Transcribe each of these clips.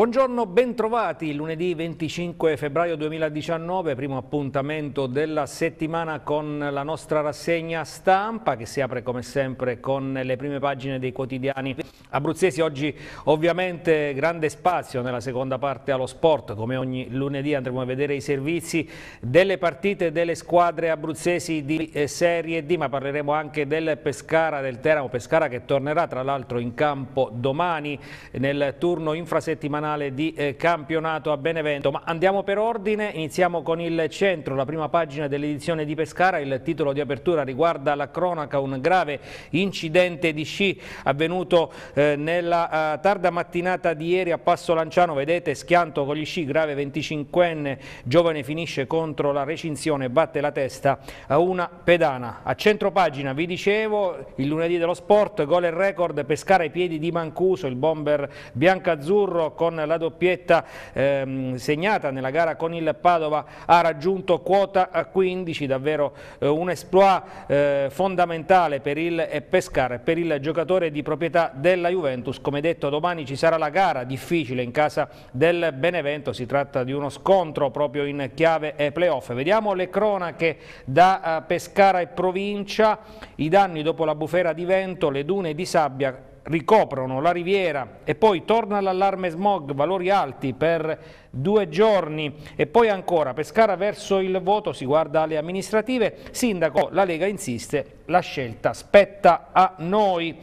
Buongiorno, bentrovati. Lunedì 25 febbraio 2019, primo appuntamento della settimana con la nostra rassegna stampa che si apre come sempre con le prime pagine dei quotidiani abruzzesi. Oggi ovviamente grande spazio nella seconda parte allo sport, come ogni lunedì andremo a vedere i servizi delle partite delle squadre abruzzesi di eh, Serie D, ma parleremo anche del Pescara, del Teramo Pescara che tornerà tra l'altro in campo domani nel turno infrasettimanale finale di eh, campionato a Benevento. Ma andiamo per ordine, iniziamo con il centro, la prima pagina dell'edizione di Pescara, il titolo di apertura riguarda la cronaca, un grave incidente di sci avvenuto eh, nella eh, tarda mattinata di ieri a Passo Lanciano, vedete schianto con gli sci, grave 25enne giovane finisce contro la recinzione, batte la testa a una pedana. A centro pagina vi dicevo, il lunedì dello sport, gol e record, Pescara ai piedi di Mancuso, il bomber bianco-azzurro con la doppietta ehm, segnata nella gara con il Padova ha raggiunto quota 15, davvero eh, un esploit eh, fondamentale per il Pescara per il giocatore di proprietà della Juventus. Come detto domani ci sarà la gara difficile in casa del Benevento, si tratta di uno scontro proprio in chiave playoff. Vediamo le cronache da eh, Pescara e provincia, i danni dopo la bufera di vento, le dune di sabbia ricoprono la riviera e poi torna l'allarme smog, valori alti per due giorni e poi ancora Pescara verso il voto, si guarda alle amministrative, sindaco, la Lega insiste, la scelta spetta a noi.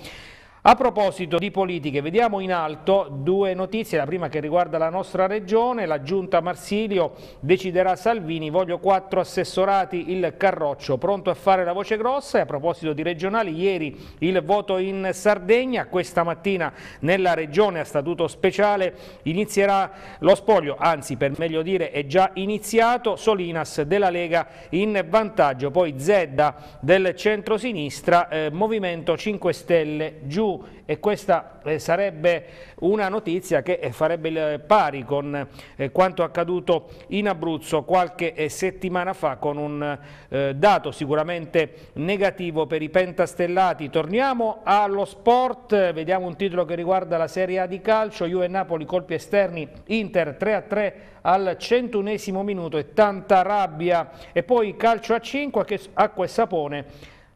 A proposito di politiche, vediamo in alto due notizie, la prima che riguarda la nostra regione, la giunta Marsilio deciderà Salvini, voglio quattro assessorati, il Carroccio pronto a fare la voce grossa e a proposito di regionali, ieri il voto in Sardegna, questa mattina nella regione a statuto speciale inizierà lo spoglio, anzi per meglio dire è già iniziato, Solinas della Lega in vantaggio, poi Zedda del centro-sinistra, eh, Movimento 5 Stelle giù e questa eh, sarebbe una notizia che eh, farebbe il pari con eh, quanto accaduto in Abruzzo qualche settimana fa con un dato sicuramente negativo per i pentastellati. Torniamo allo sport, vediamo un titolo che riguarda la Serie A di calcio, Juve Napoli colpi esterni, Inter 3-3 al centunesimo minuto e tanta rabbia e poi calcio a 5 che acqua e sapone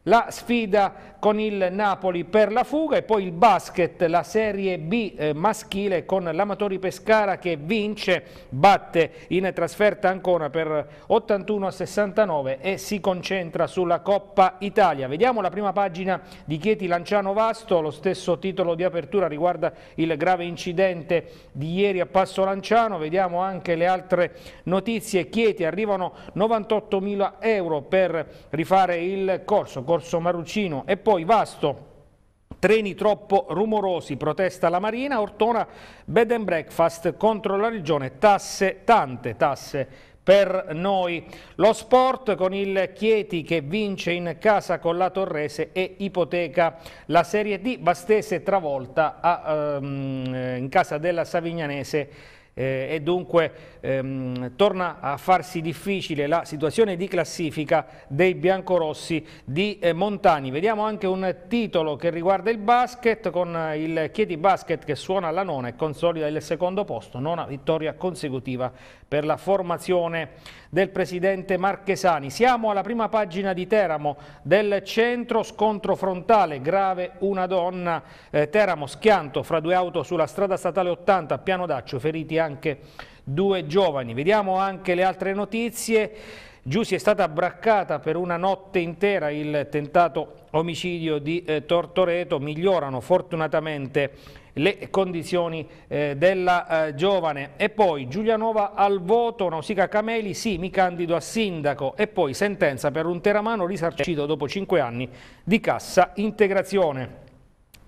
la sfida con il Napoli per la fuga e poi il basket, la Serie B eh, maschile con l'Amatori Pescara che vince, batte in trasferta ancora per 81 a 69 e si concentra sulla Coppa Italia. Vediamo la prima pagina di Chieti Lanciano Vasto, lo stesso titolo di apertura riguarda il grave incidente di ieri a Passo Lanciano, vediamo anche le altre notizie. Chieti arrivano 98 mila euro per rifare il corso Corso Marucino e poi Vasto. Treni troppo rumorosi, protesta la Marina, Ortona bed and breakfast contro la regione, tasse, tante tasse per noi. Lo sport con il Chieti che vince in casa con la Torrese e ipoteca la Serie D, Bastese travolta a, um, in casa della Savignanese eh, e dunque ehm, torna a farsi difficile la situazione di classifica dei biancorossi di eh, Montani. Vediamo anche un titolo che riguarda il basket con eh, il Chieti Basket che suona alla nona e consolida il secondo posto, nona vittoria consecutiva per la formazione del presidente Marchesani. Siamo alla prima pagina di Teramo del centro, scontro frontale, grave una donna, eh, Teramo schianto fra due auto sulla strada statale 80 a Piano Daccio, feriti anche due giovani. Vediamo anche le altre notizie. Giussi è stata braccata per una notte intera il tentato omicidio di eh, Tortoreto, migliorano fortunatamente le condizioni eh, della eh, giovane. E poi Giulianova al voto, Nausica Cameli, sì, mi candido a sindaco. E poi sentenza per un teramano risarcito dopo 5 anni di cassa integrazione.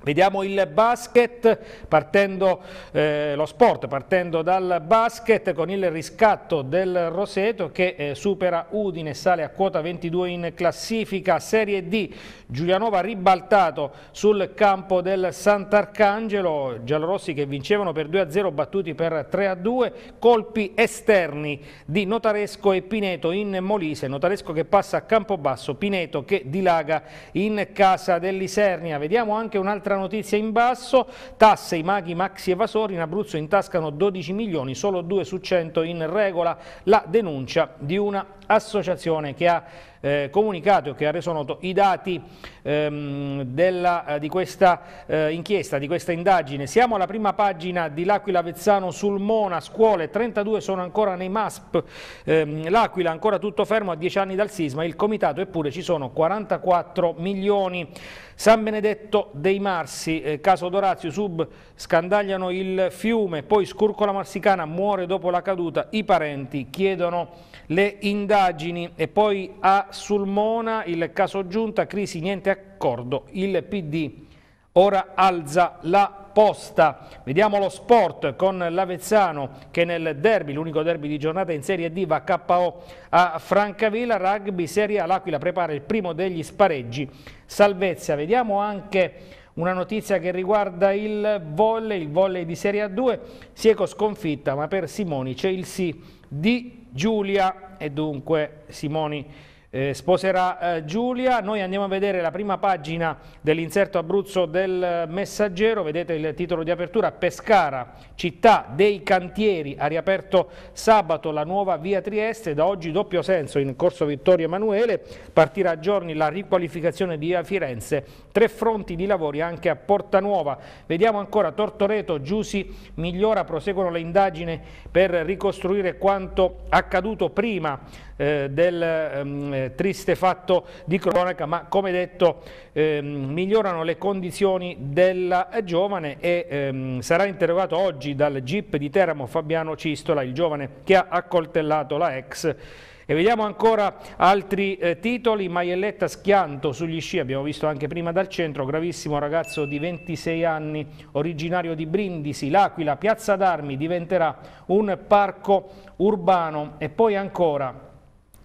Vediamo il basket, partendo, eh, lo sport partendo dal basket con il riscatto del Roseto che eh, supera Udine, sale a quota 22 in classifica Serie D. Giulianova ribaltato sul campo del Sant'Arcangelo, giallorossi che vincevano per 2-0, battuti per 3-2, colpi esterni di Notaresco e Pineto in Molise, Notaresco che passa a campo basso, Pineto che dilaga in casa dell'Isernia. Vediamo anche un'altra Altra notizia in basso, tasse, i maghi maxi evasori in Abruzzo intascano 12 milioni, solo 2 su 100 in regola, la denuncia di una associazione che ha eh, comunicato e che ha reso noto i dati ehm, della, eh, di questa eh, inchiesta, di questa indagine. Siamo alla prima pagina di L'Aquila Vezzano sul Mona, scuole, 32 sono ancora nei MASP, ehm, L'Aquila ancora tutto fermo a 10 anni dal sisma, il comitato eppure ci sono 44 milioni. San Benedetto dei Marsi, eh, caso Dorazio, sub scandagliano il fiume, poi Scurcola Marsicana muore dopo la caduta, i parenti chiedono le indagini e poi a Sulmona il caso giunta, crisi niente accordo, il PD ora alza la posta. Vediamo lo sport con l'Avezzano che nel derby, l'unico derby di giornata in Serie D, va KO a Francavilla, rugby Serie A, l'Aquila prepara il primo degli spareggi, salvezza. Vediamo anche una notizia che riguarda il volley, il volley di Serie A2, Sieco sconfitta ma per Simoni c'è il sì di Giulia e dunque Simoni eh, sposerà eh, Giulia. Noi andiamo a vedere la prima pagina dell'inserto Abruzzo del eh, Messaggero, vedete il titolo di apertura, Pescara, città dei cantieri, ha riaperto sabato la nuova via Trieste, da oggi doppio senso in corso Vittorio Emanuele, partirà a giorni la riqualificazione di via Firenze, tre fronti di lavori anche a Porta Nuova. Vediamo ancora Tortoreto, Giusi migliora, proseguono le indagini per ricostruire quanto accaduto prima eh, del ehm, eh, triste fatto di cronaca, ma come detto ehm, migliorano le condizioni della giovane e ehm, sarà interrogato oggi dal GIP di Teramo Fabiano Cistola, il giovane che ha accoltellato la ex e vediamo ancora altri eh, titoli, Maielletta schianto sugli sci, abbiamo visto anche prima dal centro, gravissimo ragazzo di 26 anni, originario di Brindisi, L'Aquila, Piazza d'Armi diventerà un parco urbano e poi ancora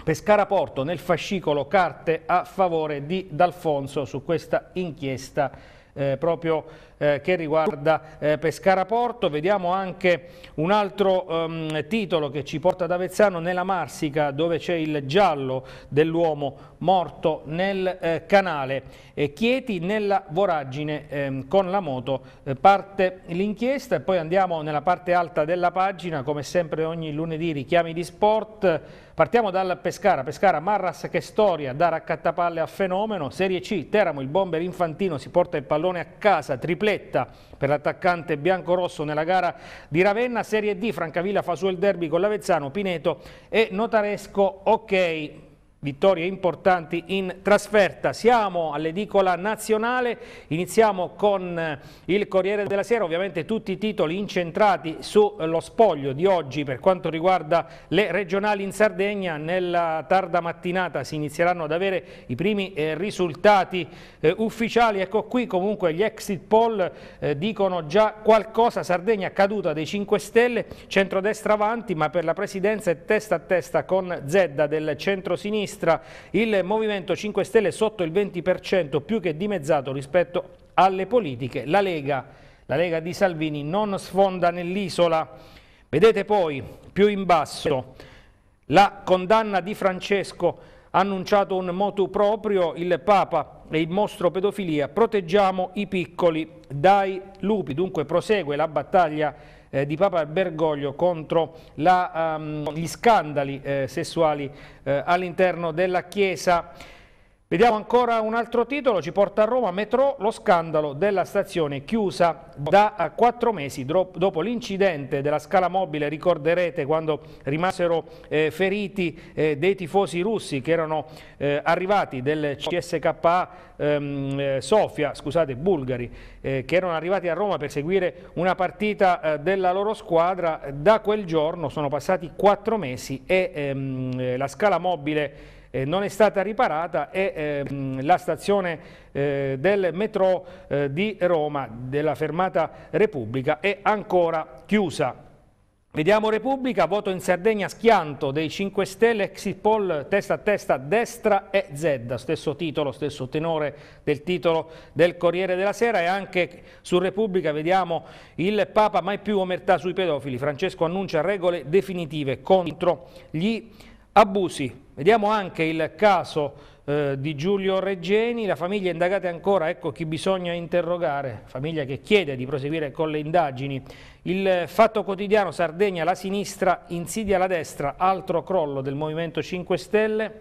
Pescara Porto nel fascicolo carte a favore di D'Alfonso su questa inchiesta eh, proprio eh, che riguarda eh, Pescara Porto. Vediamo anche un altro ehm, titolo che ci porta ad Avezzano nella Marsica dove c'è il giallo dell'uomo morto nel eh, canale. E Chieti nella voragine ehm, con la moto eh, parte l'inchiesta e poi andiamo nella parte alta della pagina come sempre ogni lunedì richiami di sport. Partiamo dal Pescara, Pescara Marras che storia, da raccattapalle a fenomeno, Serie C, Teramo il bomber infantino si porta il pallone a casa, triple tripletta per l'attaccante biancorosso nella gara di Ravenna, Serie D, Francavilla il Derby con l'Avezzano, Pineto e Notaresco Ok vittorie importanti in trasferta. Siamo all'edicola nazionale, iniziamo con eh, il Corriere della Sera, ovviamente tutti i titoli incentrati sullo spoglio di oggi per quanto riguarda le regionali in Sardegna. Nella tarda mattinata si inizieranno ad avere i primi eh, risultati eh, ufficiali. Ecco qui comunque gli exit poll eh, dicono già qualcosa, Sardegna caduta dei 5 Stelle, centrodestra avanti ma per la presidenza è testa a testa con Zedda del centro-sinistra sinistra, il Movimento 5 Stelle sotto il 20%, più che dimezzato rispetto alle politiche. La Lega, la Lega di Salvini non sfonda nell'isola. Vedete poi, più in basso, la condanna di Francesco ha annunciato un motu proprio il Papa e il mostro pedofilia proteggiamo i piccoli dai lupi dunque prosegue la battaglia eh, di Papa Bergoglio contro la, um, gli scandali eh, sessuali eh, all'interno della Chiesa. Vediamo ancora un altro titolo, ci porta a Roma, Metro, lo scandalo della stazione chiusa da eh, quattro mesi dopo l'incidente della scala mobile, ricorderete quando rimasero eh, feriti eh, dei tifosi russi che erano eh, arrivati del CSKA ehm, eh, Sofia, scusate, bulgari, eh, che erano arrivati a Roma per seguire una partita della loro squadra, da quel giorno sono passati quattro mesi e ehm, la scala mobile eh, non è stata riparata e ehm, la stazione eh, del metro eh, di Roma, della fermata Repubblica, è ancora chiusa. Vediamo Repubblica, voto in Sardegna, schianto dei 5 Stelle, exit poll testa a testa, destra e Z, stesso titolo, stesso tenore del titolo del Corriere della Sera e anche su Repubblica vediamo il Papa mai più omertà sui pedofili, Francesco annuncia regole definitive contro gli abusi. Vediamo anche il caso eh, di Giulio Reggeni, la famiglia indagata ancora, ecco chi bisogna interrogare, famiglia che chiede di proseguire con le indagini. Il fatto quotidiano Sardegna, la sinistra, insidia la destra, altro crollo del Movimento 5 Stelle.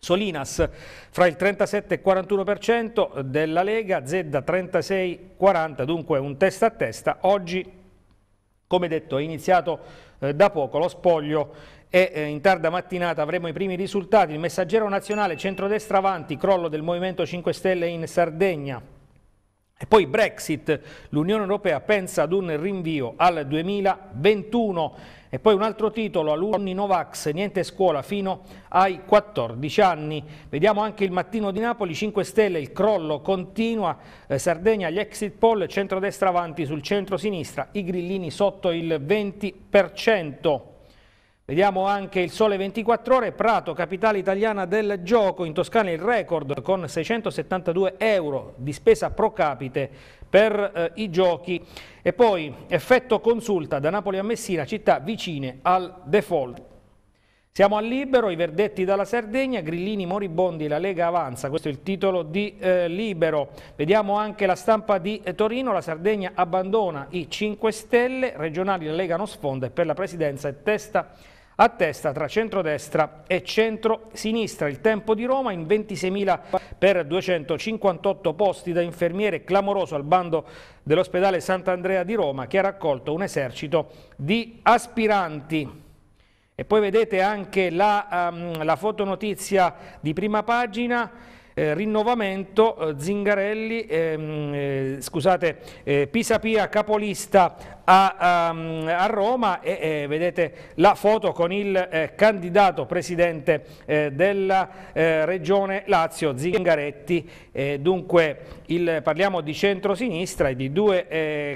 Solinas fra il 37 e il 41% della Lega, Zedda 36-40, dunque un testa a testa. Oggi, come detto, è iniziato eh, da poco lo spoglio e eh, in tarda mattinata avremo i primi risultati. Il messaggero nazionale centrodestra avanti, crollo del Movimento 5 Stelle in Sardegna. E poi Brexit, l'Unione Europea pensa ad un rinvio al 2021 e poi un altro titolo, alunni Novax, niente scuola fino ai 14 anni. Vediamo anche il mattino di Napoli, 5 Stelle, il crollo continua, eh, Sardegna, gli exit poll, centrodestra avanti sul centro-sinistra, i grillini sotto il 20%. Vediamo anche il sole 24 ore, Prato, capitale italiana del gioco, in Toscana il record con 672 euro di spesa pro capite per eh, i giochi e poi effetto consulta da Napoli a Messina, città vicine al default. Siamo al Libero, i verdetti dalla Sardegna, Grillini moribondi, la Lega avanza, questo è il titolo di eh, Libero. Vediamo anche la stampa di eh, Torino, la Sardegna abbandona i 5 Stelle, regionali la Lega non sfonda e per la presidenza è testa a testa tra centrodestra e centro-sinistra il tempo di Roma in 26.000 per 258 posti da infermiere clamoroso al bando dell'ospedale Sant'Andrea di Roma che ha raccolto un esercito di aspiranti. E poi vedete anche la, um, la fotonotizia di prima pagina eh, rinnovamento eh, Zingarelli, ehm, eh, scusate, eh, Pisapia capolista a, um, a Roma e, e, eh, vedete la foto con il eh, candidato presidente eh, della eh, regione Lazio, Zingaretti. Eh, dunque il, parliamo di centrosinistra e di due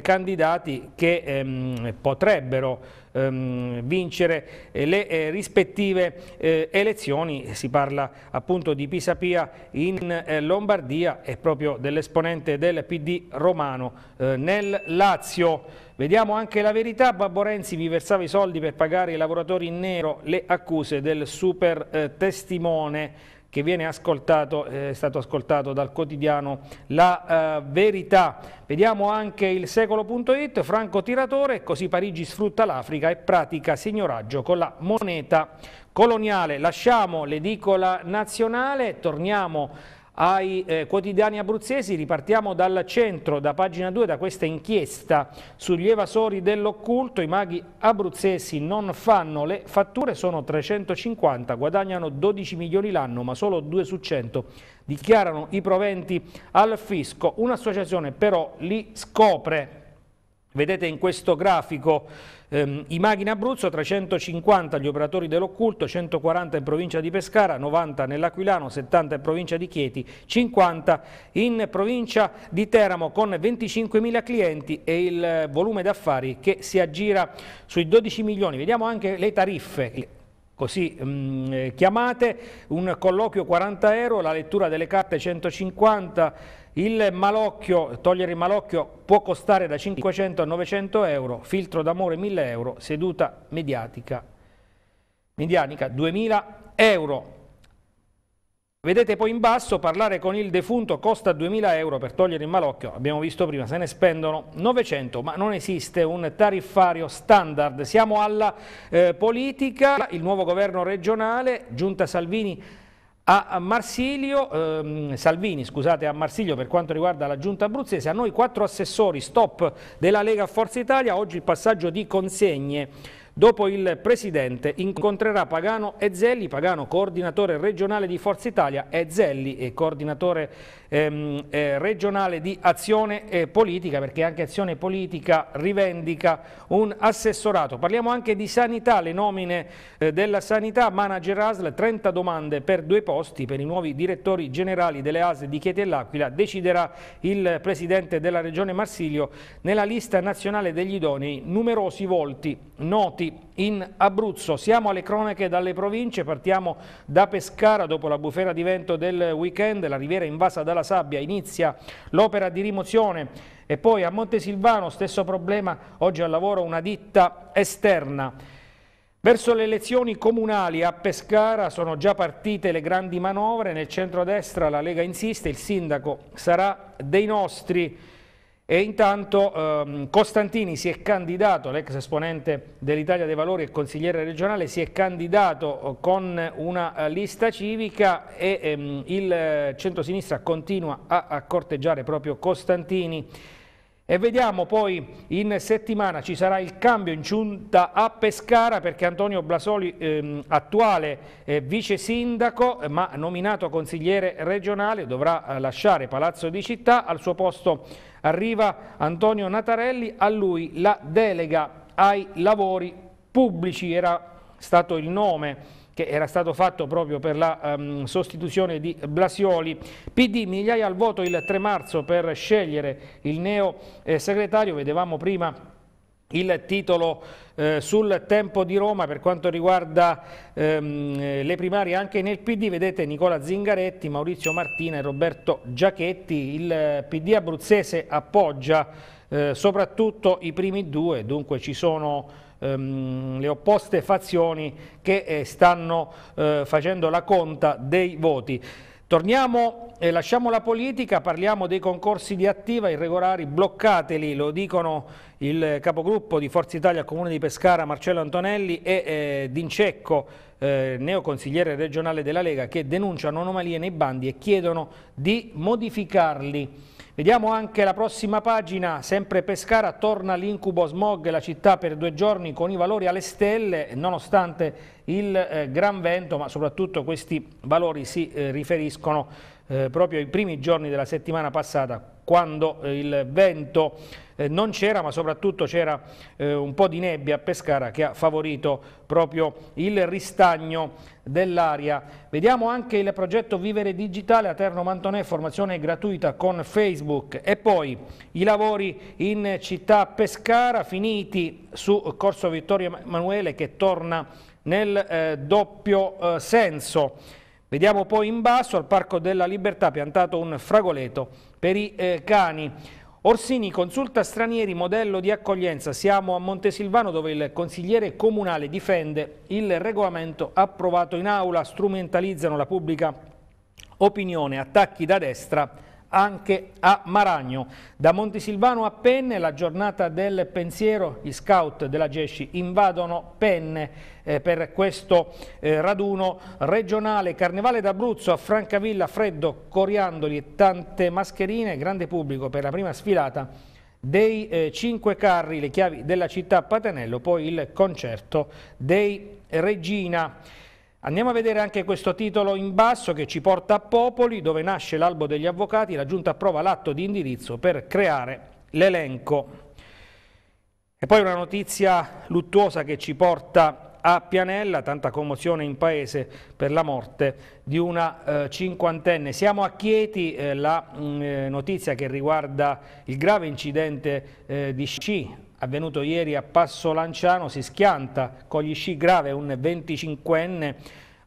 candidati che ehm, potrebbero ehm, vincere le rispettive elezioni, si parla appunto di Pisapia in Lombardia e proprio dell'esponente del PD romano nel Lazio. Vediamo anche la verità, Babbo Renzi vi versava i soldi per pagare i lavoratori in nero, le accuse del super eh, testimone che viene ascoltato, eh, è stato ascoltato dal quotidiano La eh, Verità. Vediamo anche il secolo.it, Franco Tiratore, così Parigi sfrutta l'Africa e pratica signoraggio con la moneta coloniale. Lasciamo l'edicola nazionale, torniamo ai eh, quotidiani abruzzesi, ripartiamo dal centro, da pagina 2, da questa inchiesta sugli evasori dell'occulto, i maghi abruzzesi non fanno le fatture, sono 350, guadagnano 12 milioni l'anno ma solo 2 su 100 dichiarano i proventi al fisco, un'associazione però li scopre, vedete in questo grafico Ehm, I maghi in Abruzzo, 350 gli operatori dell'occulto, 140 in provincia di Pescara, 90 nell'Aquilano, 70 in provincia di Chieti, 50 in provincia di Teramo con 25.000 clienti e il volume d'affari che si aggira sui 12 milioni. Vediamo anche le tariffe così mh, mm, eh, chiamate, un colloquio 40 euro, la lettura delle carte 150 il malocchio, togliere il malocchio può costare da 500 a 900 euro, filtro d'amore 1000 euro, seduta mediatica, medianica 2000 euro. Vedete poi in basso, parlare con il defunto costa 2000 euro per togliere il malocchio, abbiamo visto prima, se ne spendono 900, ma non esiste un tariffario standard. Siamo alla eh, politica, il nuovo governo regionale, Giunta Salvini a Marsilio, ehm, Salvini scusate, a Marsilio per quanto riguarda la giunta abruzzese, a noi quattro assessori, stop della Lega Forza Italia, oggi il passaggio di consegne Dopo il Presidente incontrerà Pagano e Zelli, Pagano coordinatore regionale di Forza Italia e Zelli coordinatore ehm, eh, regionale di Azione eh, Politica perché anche Azione Politica rivendica un assessorato. Parliamo anche di sanità, le nomine eh, della sanità, manager ASL, 30 domande per due posti per i nuovi direttori generali delle ASL di Chieti e L'Aquila, deciderà il Presidente della Regione Marsilio nella lista nazionale degli idonei numerosi volti noti morti in Abruzzo. Siamo alle cronache dalle province, partiamo da Pescara dopo la bufera di vento del weekend, la riviera invasa dalla sabbia, inizia l'opera di rimozione e poi a Montesilvano stesso problema, oggi al lavoro una ditta esterna. Verso le elezioni comunali a Pescara sono già partite le grandi manovre, nel centro-destra la Lega insiste, il sindaco sarà dei nostri. E intanto ehm, Costantini si è candidato, l'ex esponente dell'Italia dei Valori e consigliere regionale, si è candidato eh, con una eh, lista civica e ehm, il eh, centro-sinistra continua a, a corteggiare proprio Costantini e vediamo poi in settimana ci sarà il cambio in giunta a Pescara perché Antonio Blasoli, ehm, attuale eh, vice sindaco, ma nominato consigliere regionale, dovrà eh, lasciare Palazzo di Città. Al suo posto arriva Antonio Natarelli, a lui la delega ai lavori pubblici era stato il nome che era stato fatto proprio per la um, sostituzione di Blasioli. PD migliaia al voto il 3 marzo per scegliere il neo eh, segretario, vedevamo prima il titolo eh, sul tempo di Roma per quanto riguarda ehm, eh, le primarie anche nel PD, vedete Nicola Zingaretti, Maurizio Martina e Roberto Giachetti, il eh, PD abruzzese appoggia eh, soprattutto i primi due, dunque ci sono ehm, le opposte fazioni che eh, stanno eh, facendo la conta dei voti. Torniamo e eh, lasciamo la politica, parliamo dei concorsi di attiva irregolari, bloccateli, lo dicono il capogruppo di Forza Italia Comune di Pescara, Marcello Antonelli e eh, D'Incecco, eh, neoconsigliere regionale della Lega, che denunciano anomalie nei bandi e chiedono di modificarli. Vediamo anche la prossima pagina, sempre Pescara, torna l'incubo smog, la città per due giorni con i valori alle stelle, nonostante il eh, gran vento, ma soprattutto questi valori si eh, riferiscono eh, proprio ai primi giorni della settimana passata, quando eh, il vento eh, non c'era ma soprattutto c'era eh, un po' di nebbia a Pescara che ha favorito proprio il ristagno dell'aria. Vediamo anche il progetto Vivere Digitale a Terno Mantonè, formazione gratuita con Facebook e poi i lavori in città Pescara finiti su Corso Vittorio Emanuele che torna nel eh, doppio eh, senso. Vediamo poi in basso al Parco della Libertà piantato un fragoleto per i eh, cani. Orsini consulta stranieri modello di accoglienza. Siamo a Montesilvano dove il consigliere comunale difende il regolamento approvato in aula, strumentalizzano la pubblica opinione, attacchi da destra anche a Maragno. Da Montesilvano a Penne, la giornata del pensiero, gli scout della Gesci invadono Penne eh, per questo eh, raduno regionale. Carnevale d'Abruzzo a Francavilla, freddo, coriandoli e tante mascherine, grande pubblico per la prima sfilata dei eh, cinque carri, le chiavi della città Patenello, poi il concerto dei Regina. Andiamo a vedere anche questo titolo in basso che ci porta a Popoli, dove nasce l'albo degli avvocati, la Giunta approva l'atto di indirizzo per creare l'elenco. E poi una notizia luttuosa che ci porta a Pianella, tanta commozione in paese per la morte di una eh, cinquantenne. Siamo a Chieti, eh, la mh, mm, eh, notizia che riguarda il grave incidente eh, di sci avvenuto ieri a Passo Lanciano, si schianta con gli sci grave un 25enne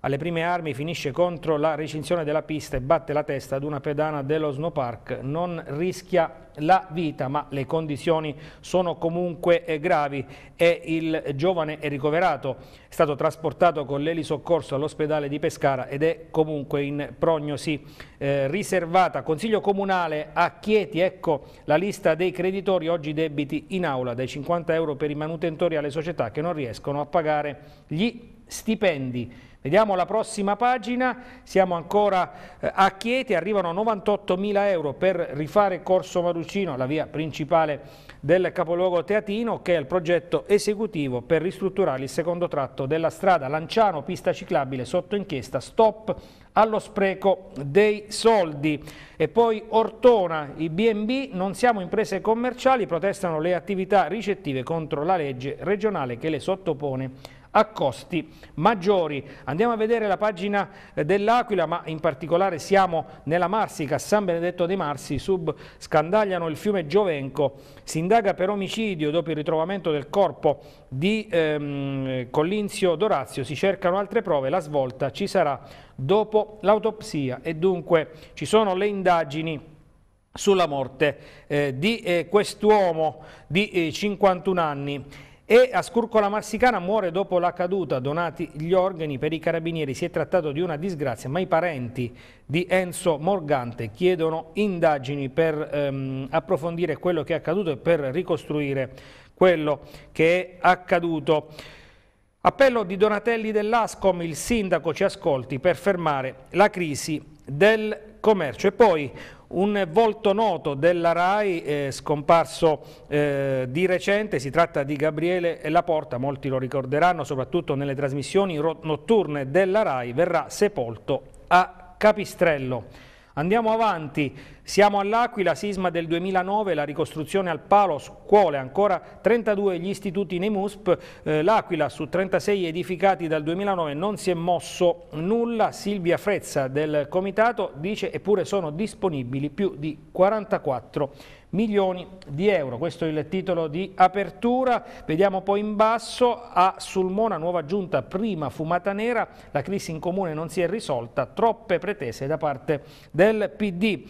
alle prime armi finisce contro la recinzione della pista e batte la testa ad una pedana dello snowpark. Non rischia la vita, ma le condizioni sono comunque eh, gravi e il giovane è ricoverato. È stato trasportato con l'elisoccorso all'ospedale di Pescara ed è comunque in prognosi eh, riservata. Consiglio comunale a Chieti, ecco la lista dei creditori oggi debiti in aula, dai 50 euro per i manutentori alle società che non riescono a pagare gli stipendi. Vediamo la prossima pagina, siamo ancora eh, a Chieti, arrivano 98.000 euro per rifare Corso Marucino, la via principale del capoluogo teatino che è il progetto esecutivo per ristrutturare il secondo tratto della strada Lanciano, pista ciclabile sotto inchiesta, stop allo spreco dei soldi. E poi Ortona, i B&B, non siamo imprese commerciali, protestano le attività ricettive contro la legge regionale che le sottopone a costi maggiori. Andiamo a vedere la pagina eh, dell'Aquila, ma in particolare siamo nella Marsica, San Benedetto dei Marsi, sub scandagliano il fiume Giovenco, si indaga per omicidio dopo il ritrovamento del corpo di ehm, Collinzio Dorazio, si cercano altre prove, la svolta ci sarà dopo l'autopsia e dunque ci sono le indagini sulla morte eh, di eh, quest'uomo di eh, 51 anni. E a Scurcola Marsicana muore dopo la caduta, donati gli organi per i carabinieri. Si è trattato di una disgrazia, ma i parenti di Enzo Morgante chiedono indagini per ehm, approfondire quello che è accaduto e per ricostruire quello che è accaduto. Appello di Donatelli dell'Ascom, il sindaco ci ascolti per fermare la crisi del commercio. E poi un volto noto della RAI eh, scomparso eh, di recente, si tratta di Gabriele Laporta, molti lo ricorderanno soprattutto nelle trasmissioni notturne della RAI, verrà sepolto a Capistrello. Andiamo avanti, siamo all'Aquila, sisma del 2009, la ricostruzione al palo, scuole, ancora 32 gli istituti nei MUSP, eh, l'Aquila su 36 edificati dal 2009 non si è mosso nulla, Silvia Frezza del Comitato dice eppure sono disponibili più di 44 milioni di euro. Questo è il titolo di apertura. Vediamo poi in basso a Sulmona nuova giunta prima fumata nera, la crisi in comune non si è risolta, troppe pretese da parte del PD.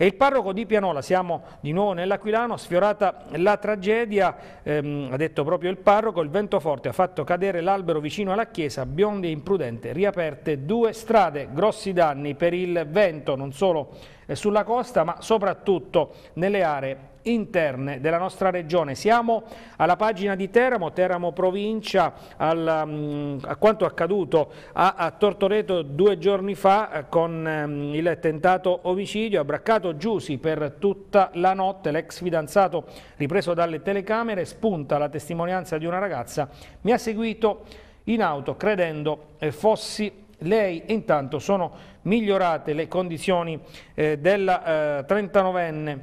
E il parroco di Pianola, siamo di nuovo nell'Aquilano, sfiorata la tragedia, ehm, ha detto proprio il parroco, il vento forte ha fatto cadere l'albero vicino alla chiesa, biondi e imprudente, riaperte due strade, grossi danni per il vento, non solo eh, sulla costa ma soprattutto nelle aree interne della nostra regione. Siamo alla pagina di Teramo, Teramo provincia, al, mm, a quanto accaduto a, a, Tortoreto due giorni fa eh, con ehm, il tentato omicidio, abbraccato Giusi per tutta la notte, l'ex fidanzato ripreso dalle telecamere, spunta la testimonianza di una ragazza, mi ha seguito in auto credendo eh, fossi lei. intanto sono migliorate le condizioni eh, della eh, 39enne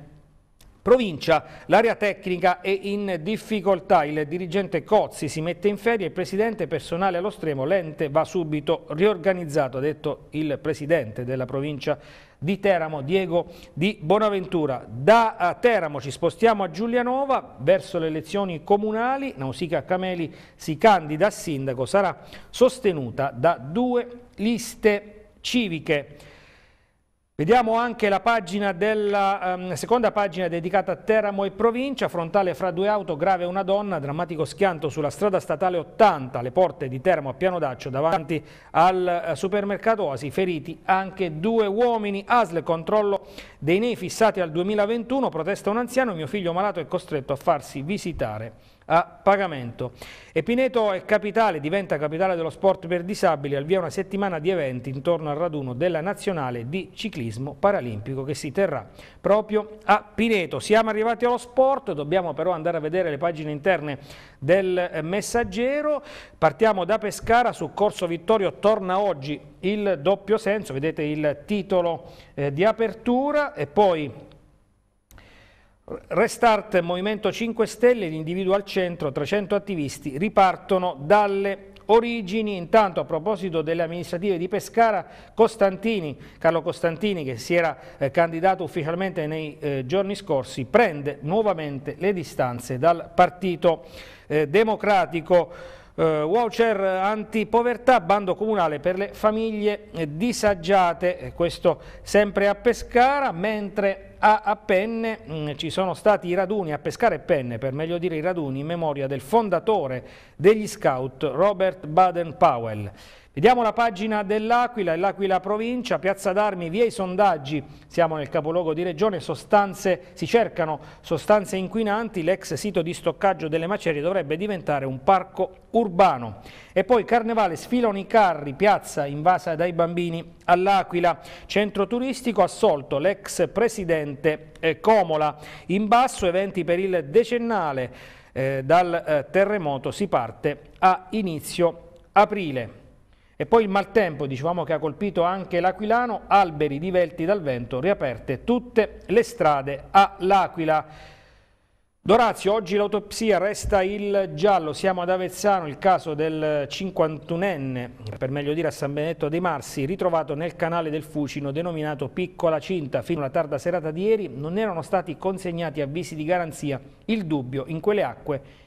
provincia, l'area tecnica è in difficoltà, il dirigente Cozzi si mette in ferie, il presidente personale allo stremo, l'ente va subito riorganizzato, ha detto il presidente della provincia di Teramo, Diego di Bonaventura. Da eh, Teramo ci spostiamo a Giulianova, verso le elezioni comunali, Nausica Cameli si candida a sindaco, sarà sostenuta da due liste civiche. Vediamo anche la pagina della, um, seconda pagina dedicata a Teramo e provincia, frontale fra due auto, grave una donna, drammatico schianto sulla strada statale 80, alle porte di Teramo a Piano Daccio, davanti al eh, supermercato Oasi, feriti anche due uomini, ASL controllo dei nei fissati al 2021, protesta un anziano, mio figlio malato è costretto a farsi visitare a pagamento. Epineto è capitale, diventa capitale dello sport per disabili, al via una settimana di eventi intorno al raduno della nazionale di ciclismo paralimpico che si terrà proprio a Pineto. Siamo arrivati allo sport, dobbiamo però andare a vedere le pagine interne del eh, messaggero. Partiamo da Pescara, su Corso Vittorio torna oggi il doppio senso, vedete il titolo eh, di apertura e poi Restart Movimento 5 Stelle, l'individuo al centro, 300 attivisti ripartono dalle origini. Intanto a proposito delle amministrative di Pescara, Costantini, Carlo Costantini che si era eh, candidato ufficialmente nei eh, giorni scorsi, prende nuovamente le distanze dal Partito eh, Democratico. Uh, voucher antipovertà, bando comunale per le famiglie eh, disagiate, eh, questo sempre a Pescara, mentre a, a Penne mh, mm, ci sono stati i raduni, a Pescare Penne per meglio dire i raduni, in memoria del fondatore degli scout Robert Baden-Powell. Vediamo la pagina dell'Aquila, l'Aquila provincia, Piazza d'Armi, via i sondaggi, siamo nel capoluogo di regione, sostanze, si cercano sostanze inquinanti, l'ex sito di stoccaggio delle macerie dovrebbe diventare un parco urbano. E poi Carnevale sfilano i carri, piazza invasa dai bambini all'Aquila, centro turistico assolto l'ex presidente eh, Comola, in basso eventi per il decennale, eh, dal eh, terremoto si parte a inizio aprile. E poi il maltempo, dicevamo che ha colpito anche l'Aquilano, alberi divelti dal vento, riaperte tutte le strade all'Aquila. Dorazio, oggi l'autopsia resta il giallo, siamo ad Avezzano, il caso del 51enne, per meglio dire a San Benedetto dei Marsi, ritrovato nel canale del Fucino denominato Piccola Cinta. Fino alla tarda serata di ieri non erano stati consegnati avvisi di garanzia, il dubbio in quelle acque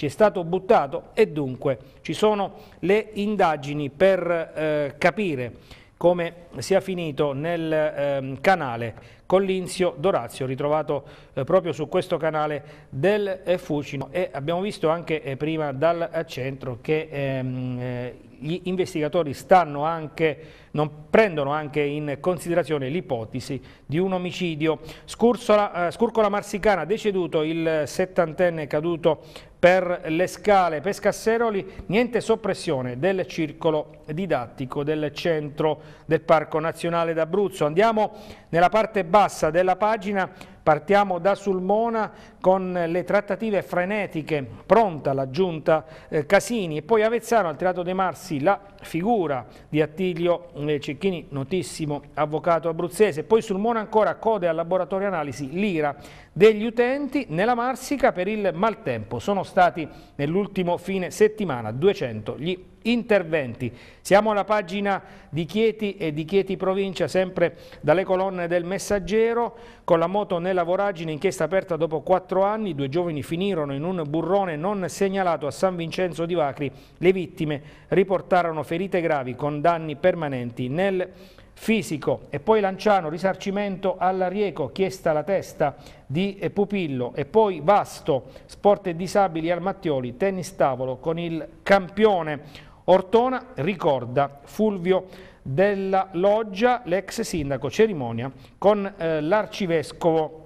ci è stato buttato e dunque ci sono le indagini per eh, capire come sia finito nel eh, canale Collinzio Dorazio, ritrovato eh, proprio su questo canale del eh, Fucino e abbiamo visto anche eh, prima dal centro che ehm, eh, gli investigatori stanno anche, non prendono anche in considerazione l'ipotesi di un omicidio. Scursola, eh, Scurcola Marsicana, deceduto il settantenne caduto per le scale Pescasseroli, niente soppressione del circolo didattico del centro del Parco Nazionale d'Abruzzo. Andiamo nella parte bassa della pagina, partiamo da Sulmona con le trattative frenetiche, pronta la giunta eh, Casini e poi Avezzano al Teatro dei Marsi la figura di Attilio eh, Cecchini, notissimo avvocato abruzzese. Poi sul Mona ancora code al laboratorio analisi l'ira degli utenti nella Marsica per il maltempo. Sono stati nell'ultimo fine settimana 200 gli interventi. Siamo alla pagina di Chieti e di Chieti Provincia, sempre dalle colonne del Messaggero, con la moto nella voragine, inchiesta aperta dopo quattro anni, due giovani finirono in un burrone non segnalato a San Vincenzo di Vacri, le vittime riportarono ferite gravi con danni permanenti nel fisico e poi Lanciano, risarcimento all'Arieco, chiesta la testa di Pupillo e poi Vasto, sport e disabili al Mattioli, tennis tavolo con il campione. Ortona ricorda Fulvio della Loggia, l'ex sindaco cerimonia con eh, l'arcivescovo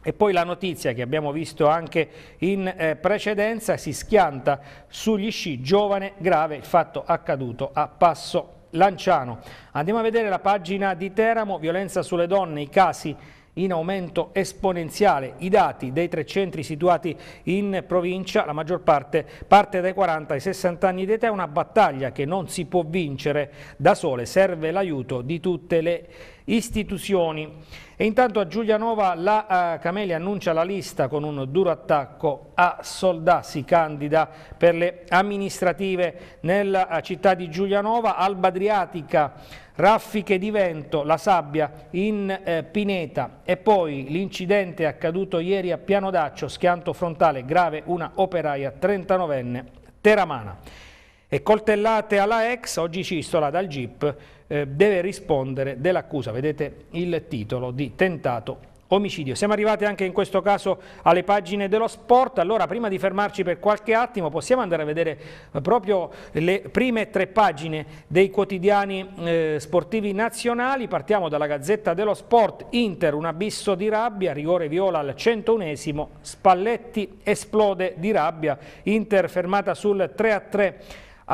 e poi la notizia che abbiamo visto anche in eh, precedenza si schianta sugli sci, giovane grave il fatto accaduto a Passo Lanciano. Andiamo a vedere la pagina di Teramo, violenza sulle donne, i casi in aumento esponenziale. I dati dei tre centri situati in provincia, la maggior parte parte dai 40 ai 60 anni di età, è una battaglia che non si può vincere da sole, serve l'aiuto di tutte le istituzioni. E intanto a Giulianova la uh, eh, Camelia annuncia la lista con un duro attacco a Soldà, si candida per le amministrative nella eh, città di Giulianova, Alba Adriatica, raffiche di vento, la sabbia in eh, Pineta e poi l'incidente accaduto ieri a Piano Daccio, schianto frontale grave, una operaia 39enne teramana e coltellate alla ex, oggi Cistola dal GIP eh, deve rispondere dell'accusa, vedete il titolo di tentato omicidio. Siamo arrivati anche in questo caso alle pagine dello sport, allora prima di fermarci per qualche attimo possiamo andare a vedere proprio le prime tre pagine dei quotidiani eh, sportivi nazionali, partiamo dalla Gazzetta dello Sport, Inter un abisso di rabbia, rigore viola al 101esimo, Spalletti esplode di rabbia, Inter fermata sul 3 a 3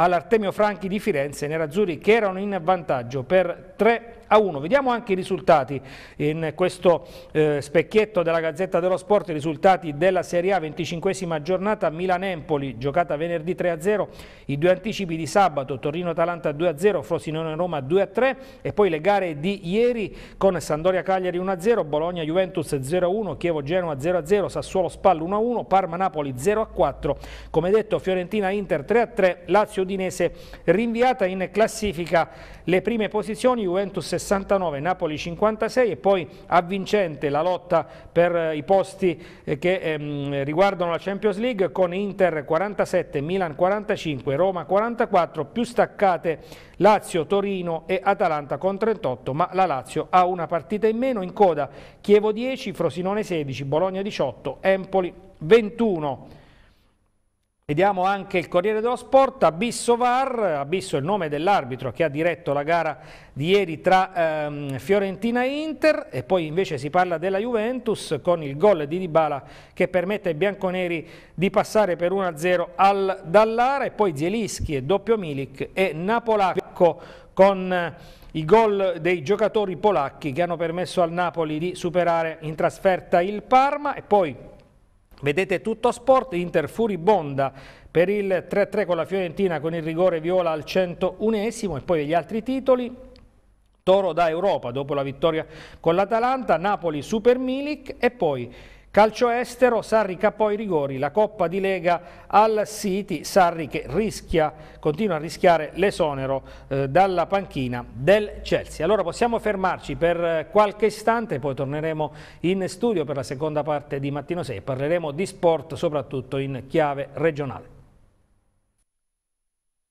all'Artemio Franchi di Firenze, i nerazzurri che erano in vantaggio per 3 a 1. Vediamo anche i risultati in questo eh, specchietto della Gazzetta dello Sport, i risultati della Serie A 25 esima giornata Milan-Empoli, giocata venerdì 3-0, a i due anticipi di sabato, Torino-Atalanta 2-0, a Frosinone-Roma 2-3 a e poi le gare di ieri con Sandoria-Cagliari 1-0, a Bologna-Juventus 0-1, a Chievo-Genoa 0-0, a Sassuolo-Spal 1-1, a Parma-Napoli 0-4, a come detto Fiorentina-Inter 3-3, a Lazio-Udinese rinviata in classifica le prime posizioni, Juventus 69, Napoli 56 e poi avvincente la lotta per eh, i posti eh, che ehm, riguardano la Champions League con Inter 47, Milan 45, Roma 44, più staccate Lazio, Torino e Atalanta con 38, ma la Lazio ha una partita in meno, in coda Chievo 10, Frosinone 16, Bologna 18, Empoli 21. Vediamo anche il Corriere dello Sport, Abisso Var, Abisso è il nome dell'arbitro che ha diretto la gara di ieri tra ehm, Fiorentina e Inter e poi invece si parla della Juventus con il gol di Dybala che permette ai bianconeri di passare per 1-0 al Dallara e poi Zielischi e doppio Milik e Napolacco con i gol dei giocatori polacchi che hanno permesso al Napoli di superare in trasferta il Parma e poi Vedete tutto sport, Inter furibonda per il 3-3 con la Fiorentina con il rigore viola al 101esimo e poi gli altri titoli. Toro da Europa dopo la vittoria con l'Atalanta, Napoli Super Milik e poi Calcio estero, Sarri cappò i rigori, la Coppa di Lega al City, Sarri che rischia, continua a rischiare l'esonero eh, dalla panchina del Chelsea. Allora possiamo fermarci per eh, qualche istante, poi torneremo in studio per la seconda parte di Mattino 6 e parleremo di sport soprattutto in chiave regionale.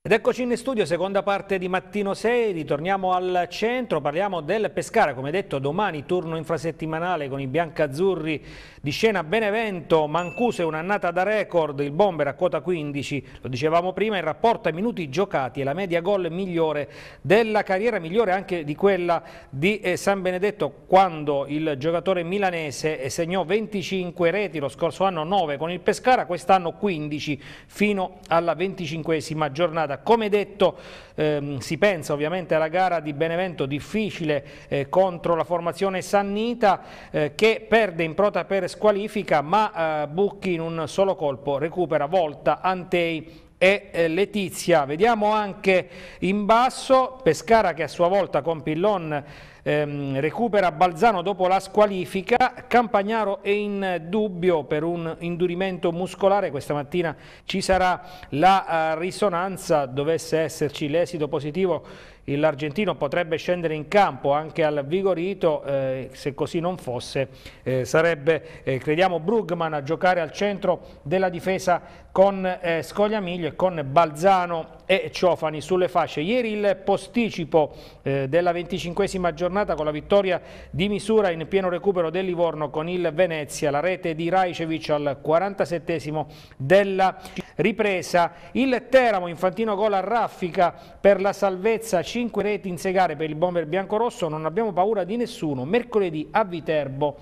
Ed eccoci in studio, seconda parte di Mattino 6, ritorniamo al centro, parliamo del Pescara, come detto domani turno infrasettimanale con i biancazzurri di scena Benevento, Mancuso è un'annata da record, il bomber a quota 15, lo dicevamo prima, in rapporto ai minuti giocati e la media gol migliore della carriera, migliore anche di quella di eh, San Benedetto quando il giocatore milanese eh, segnò 25 reti lo scorso anno 9 con il Pescara, quest'anno 15 fino alla 25esima giornata come detto ehm, si pensa ovviamente alla gara di Benevento difficile eh, contro la formazione Sannita eh, che perde in prota per squalifica ma eh, Bucchi in un solo colpo recupera Volta, Antei e eh, Letizia. Vediamo anche in basso Pescara che a sua volta con Pillon ehm, recupera Balzano dopo la squalifica, Campagnaro è in dubbio per un indurimento muscolare, questa mattina ci sarà la eh, risonanza, dovesse esserci l'esito positivo l'argentino potrebbe scendere in campo anche al Vigorito, eh, se così non fosse eh, sarebbe, eh, crediamo, Brugman a giocare al centro della difesa con eh, Scogliamiglio e con Balzano e Ciofani sulle fasce. Ieri il posticipo eh, della venticinquesima giornata con la vittoria di misura in pieno recupero del Livorno con il Venezia, la rete di Rajcevic al 47 esimo della ripresa. Il Teramo, infantino gol a raffica per la salvezza, 5 reti in segare per il bomber biancorosso, non abbiamo paura di nessuno, mercoledì a Viterbo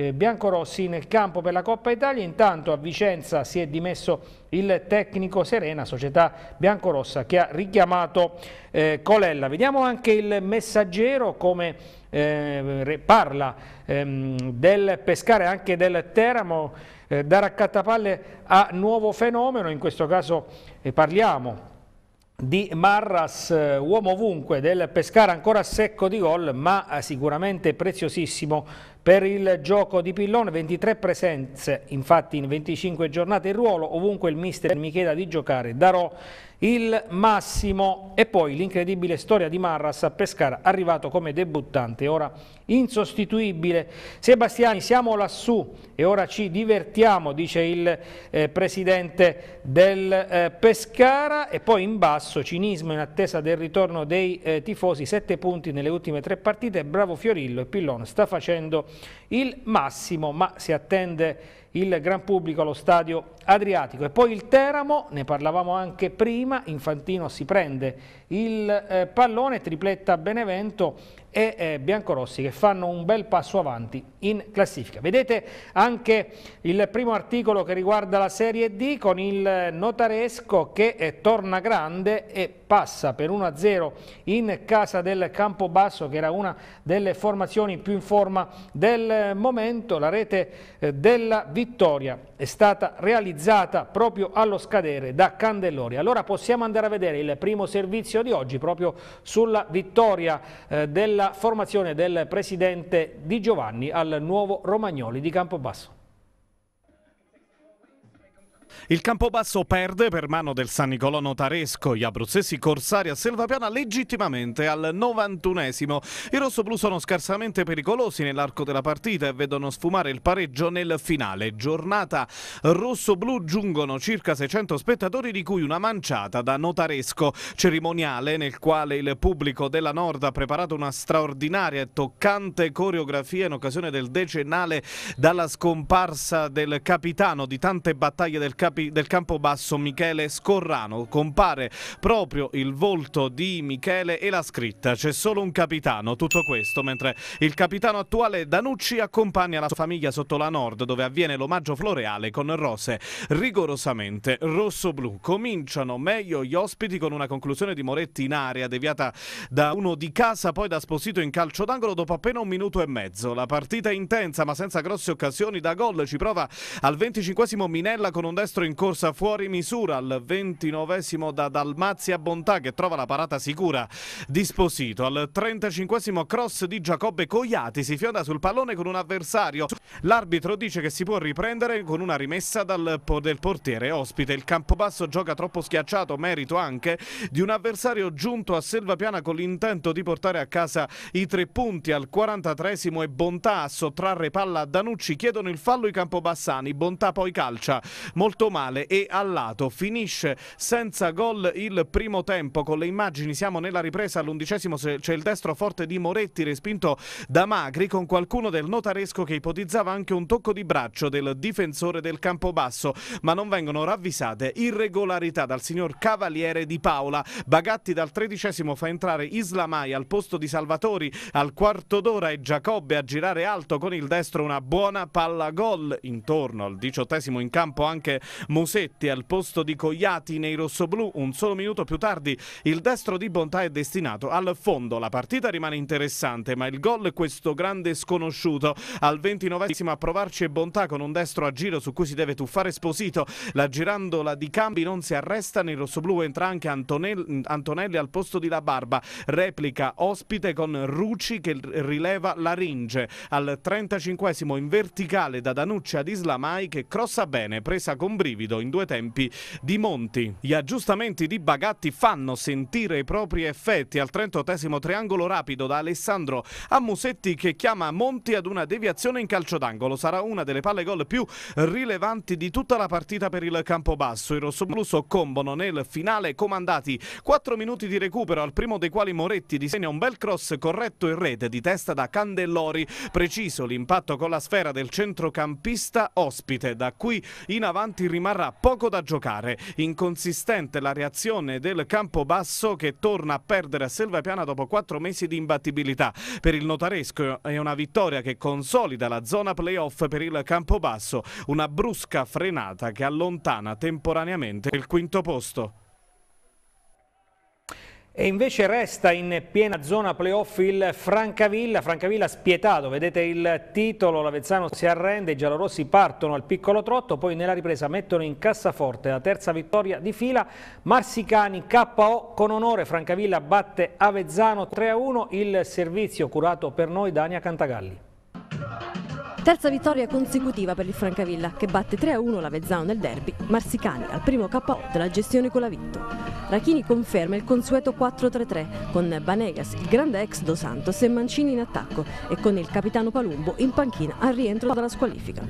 eh, biancorossi nel campo per la Coppa Italia. Intanto a Vicenza si è dimesso il tecnico Serena, società biancorossa che ha richiamato eh, Colella. Vediamo anche il messaggero come eh, parla ehm, del pescare anche del Teramo, eh, da raccattapalle a nuovo fenomeno, in questo caso eh, parliamo di Marras, eh, uomo ovunque del Pescara ancora secco di gol ma eh, sicuramente preziosissimo per il gioco di pillone 23 presenze, infatti in 25 giornate in ruolo, ovunque il mister mi chieda di giocare darò il massimo e poi l'incredibile storia di Marras a Pescara, arrivato come debuttante, ora insostituibile. Sebastiani, siamo lassù e ora ci divertiamo, dice il eh, presidente del eh, Pescara e poi in basso cinismo in attesa del ritorno dei eh, tifosi, sette punti nelle ultime tre partite, bravo Fiorillo e Pillone sta facendo il massimo, ma si attende il gran pubblico allo stadio Adriatico. E poi il Teramo, ne parlavamo anche prima, Infantino si prende il eh, pallone, tripletta Benevento e eh, biancorossi che fanno un bel passo avanti in classifica. Vedete anche il primo articolo che riguarda la Serie D con il Notaresco che eh, torna grande e passa per 1-0 in casa del Campobasso che era una delle formazioni più in forma del eh, momento. La rete eh, della vittoria è stata realizzata proprio allo scadere da Candellori. Allora possiamo andare a vedere il primo servizio di oggi proprio sulla vittoria eh, del della formazione del presidente Di Giovanni al nuovo Romagnoli di Campobasso. Il Campobasso perde per mano del San Nicolò Notaresco, gli abruzzesi Corsari a Selvapiana legittimamente al 91esimo. I rossoblù sono scarsamente pericolosi nell'arco della partita e vedono sfumare il pareggio nel finale. Giornata rossoblù giungono circa 600 spettatori di cui una manciata da Notaresco, cerimoniale nel quale il pubblico della Nord ha preparato una straordinaria e toccante coreografia in occasione del decennale dalla scomparsa del capitano di tante battaglie del capitano campi, del Campobasso Michele Scorrano. Compare proprio il volto di Michele e la scritta C'è solo un capitano, tutto questo, mentre il capitano attuale Danucci accompagna la sua famiglia sotto la Nord dove avviene l'omaggio floreale con rose rigorosamente rosso-blu. Cominciano meglio gli ospiti con una conclusione di Moretti in aria deviata da uno di casa poi da Sposito in calcio d'angolo dopo appena un minuto e mezzo. La partita è intensa ma senza grosse occasioni da gol ci prova al 25 Minella con un destro in in corsa fuori misura al 29 da Dalmazia Bontà che trova la parata sicura disposito Al 35 cross di Giacobbe Coiati si fionda sul pallone con un avversario. L'arbitro dice che si può riprendere con una rimessa dal, del portiere ospite. Il campo basso gioca troppo schiacciato, merito anche di un avversario giunto a Selvapiana con l'intento di portare a casa i tre punti. Al 43 e Bontà a sottrarre palla a Danucci chiedono il fallo i campobassani. Bontà poi calcia molto male male e al lato. Finisce senza gol il primo tempo con le immagini. Siamo nella ripresa all'undicesimo. C'è il destro forte di Moretti respinto da Magri con qualcuno del notaresco che ipotizzava anche un tocco di braccio del difensore del campo basso Ma non vengono ravvisate irregolarità dal signor Cavaliere di Paola. Bagatti dal tredicesimo fa entrare Islamai al posto di Salvatori. Al quarto d'ora e Giacobbe a girare alto con il destro una buona palla gol. Intorno al diciottesimo in campo anche Musetti al posto di Cogliati nei rossoblù. Un solo minuto più tardi il destro di Bontà è destinato al fondo. La partita rimane interessante, ma il gol è questo grande sconosciuto. Al 29 a provarci è Bontà con un destro a giro su cui si deve tuffare Esposito. La girandola di Cambi non si arresta. Nei rossoblù entra anche Antonelli, Antonelli al posto di La Barba. Replica ospite con Ruci che rileva Laringe. Al 35 in verticale da Danuccia ad Islamai che crossa bene, presa con Brito brivido in due tempi di Monti. Gli aggiustamenti di Bagatti fanno sentire i propri effetti al 38 triangolo rapido da Alessandro a Musetti che chiama Monti ad una deviazione in calcio d'angolo. Sarà una delle palle gol più rilevanti di tutta la partita per il campo basso. I rossoblù soccombono nel finale comandati Quattro minuti di recupero al primo dei quali Moretti disegna un bel cross corretto in rete di testa da Candellori. Preciso l'impatto con la sfera del centrocampista ospite. Da qui in avanti rimane rimarrà poco da giocare. Inconsistente la reazione del Campobasso che torna a perdere a Selvapiana dopo quattro mesi di imbattibilità. Per il notaresco è una vittoria che consolida la zona playoff per il Campobasso, una brusca frenata che allontana temporaneamente il quinto posto. E invece resta in piena zona playoff il Francavilla, Francavilla spietato, vedete il titolo, l'Avezzano si arrende, i giallorossi partono al piccolo trotto, poi nella ripresa mettono in cassaforte la terza vittoria di fila, Marsicani KO con onore, Francavilla batte Avezzano 3-1, il servizio curato per noi Dania Cantagalli. Terza vittoria consecutiva per il Francavilla che batte 3-1 la l'Avezzano nel derby, Marsicani al primo KO della gestione Colavitto. Rachini conferma il consueto 4-3-3 con Banegas, il grande ex Dos Santos e Mancini in attacco e con il capitano Palumbo in panchina al rientro dalla squalifica.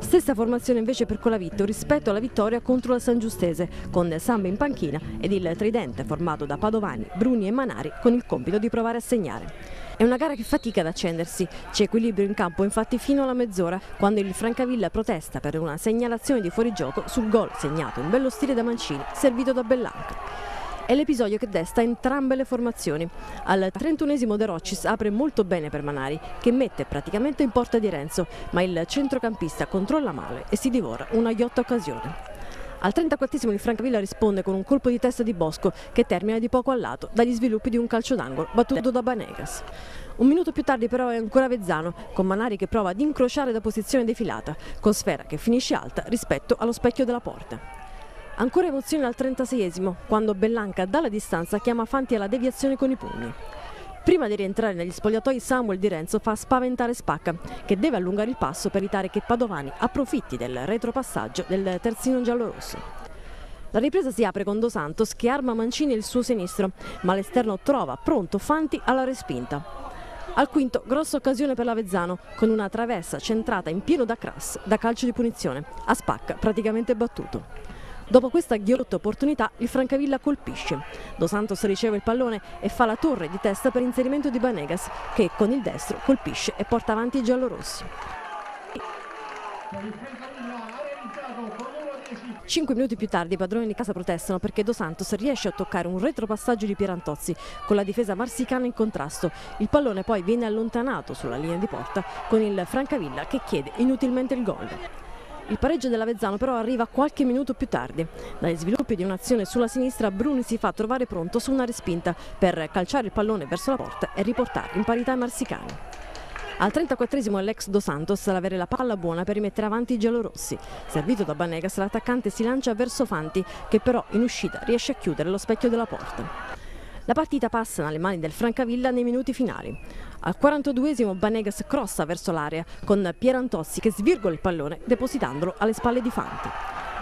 Stessa formazione invece per Colavitto rispetto alla vittoria contro la San Giustese con Samba in panchina ed il tridente formato da Padovani, Bruni e Manari con il compito di provare a segnare. È una gara che fatica ad accendersi, c'è equilibrio in campo infatti fino alla mezz'ora quando il Francavilla protesta per una segnalazione di fuorigioco sul gol segnato in bello stile da Mancini, servito da Bellanca è l'episodio che desta entrambe le formazioni. Al 31esimo De Rocis apre molto bene per Manari, che mette praticamente in porta di Renzo, ma il centrocampista controlla male e si divora una ghiotta occasione. Al 34 esimo il Francavilla risponde con un colpo di testa di Bosco che termina di poco al lato dagli sviluppi di un calcio d'angolo battuto da Banegas. Un minuto più tardi però è ancora Vezzano, con Manari che prova ad incrociare da posizione defilata, con Sfera che finisce alta rispetto allo specchio della porta. Ancora emozione al 36esimo, quando Bellanca dalla distanza chiama Fanti alla deviazione con i pugni. Prima di rientrare negli spogliatoi Samuel Di Renzo fa spaventare Spacca che deve allungare il passo per evitare che Padovani approfitti del retropassaggio del terzino giallorosso. La ripresa si apre con Dos Santos che arma Mancini il suo sinistro, ma l'esterno trova pronto Fanti alla respinta. Al quinto, grossa occasione per l'Avezzano, con una traversa centrata in pieno da Crass, da calcio di punizione, a spacca praticamente battuto. Dopo questa ghiotta opportunità il Francavilla colpisce. Dos Santos riceve il pallone e fa la torre di testa per inserimento di Banegas che con il destro colpisce e porta avanti i giallorossi. Cinque minuti più tardi i padroni di casa protestano perché Dos Santos riesce a toccare un retropassaggio di Pierantozzi con la difesa marsicana in contrasto. Il pallone poi viene allontanato sulla linea di porta con il Francavilla che chiede inutilmente il gol. Il pareggio dell'Avezzano però arriva qualche minuto più tardi. Dagli sviluppi di un'azione sulla sinistra Bruni si fa trovare pronto su una respinta per calciare il pallone verso la porta e riportarlo in parità ai marsicani. Al 34esimo l'ex Dos Santos ad avere la palla buona per rimettere avanti i giallorossi. Servito da Banegas l'attaccante si lancia verso Fanti che però in uscita riesce a chiudere lo specchio della porta. La partita passa nelle mani del Francavilla nei minuti finali. Al 42esimo Banegas crossa verso l'area con Pierantossi che svirgola il pallone depositandolo alle spalle di Fanti.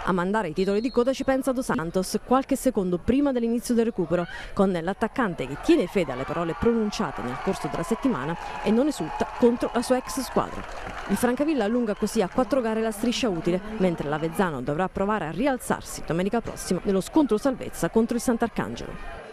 A mandare i titoli di coda ci pensa Dos Santos qualche secondo prima dell'inizio del recupero con l'attaccante che tiene fede alle parole pronunciate nel corso della settimana e non esulta contro la sua ex squadra. Il Francavilla allunga così a quattro gare la striscia utile mentre l'Avezzano dovrà provare a rialzarsi domenica prossima nello scontro salvezza contro il Sant'Arcangelo.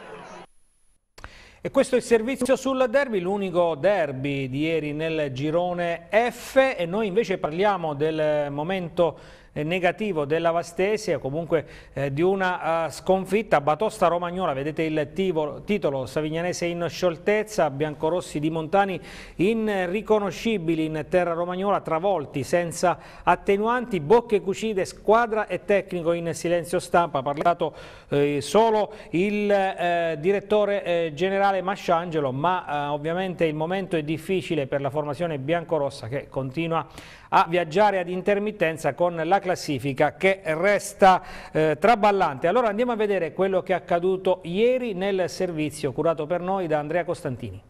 E questo è il servizio sul derby, l'unico derby di ieri nel girone F e noi invece parliamo del momento eh, negativo della Vastesia, comunque eh, di una uh, sconfitta. Batosta Romagnola, vedete il tivolo, titolo, Savignanese in scioltezza, Biancorossi di Montani irriconoscibili in terra romagnola, travolti senza attenuanti, bocche cucite, squadra e tecnico in silenzio stampa. Ha parlato eh, solo il eh, direttore eh, generale Masciangelo, ma ovviamente il momento è difficile per la formazione biancorossa che continua a a viaggiare ad intermittenza con la classifica che resta eh, traballante. Allora andiamo a vedere quello che è accaduto ieri nel servizio curato per noi da Andrea Costantini.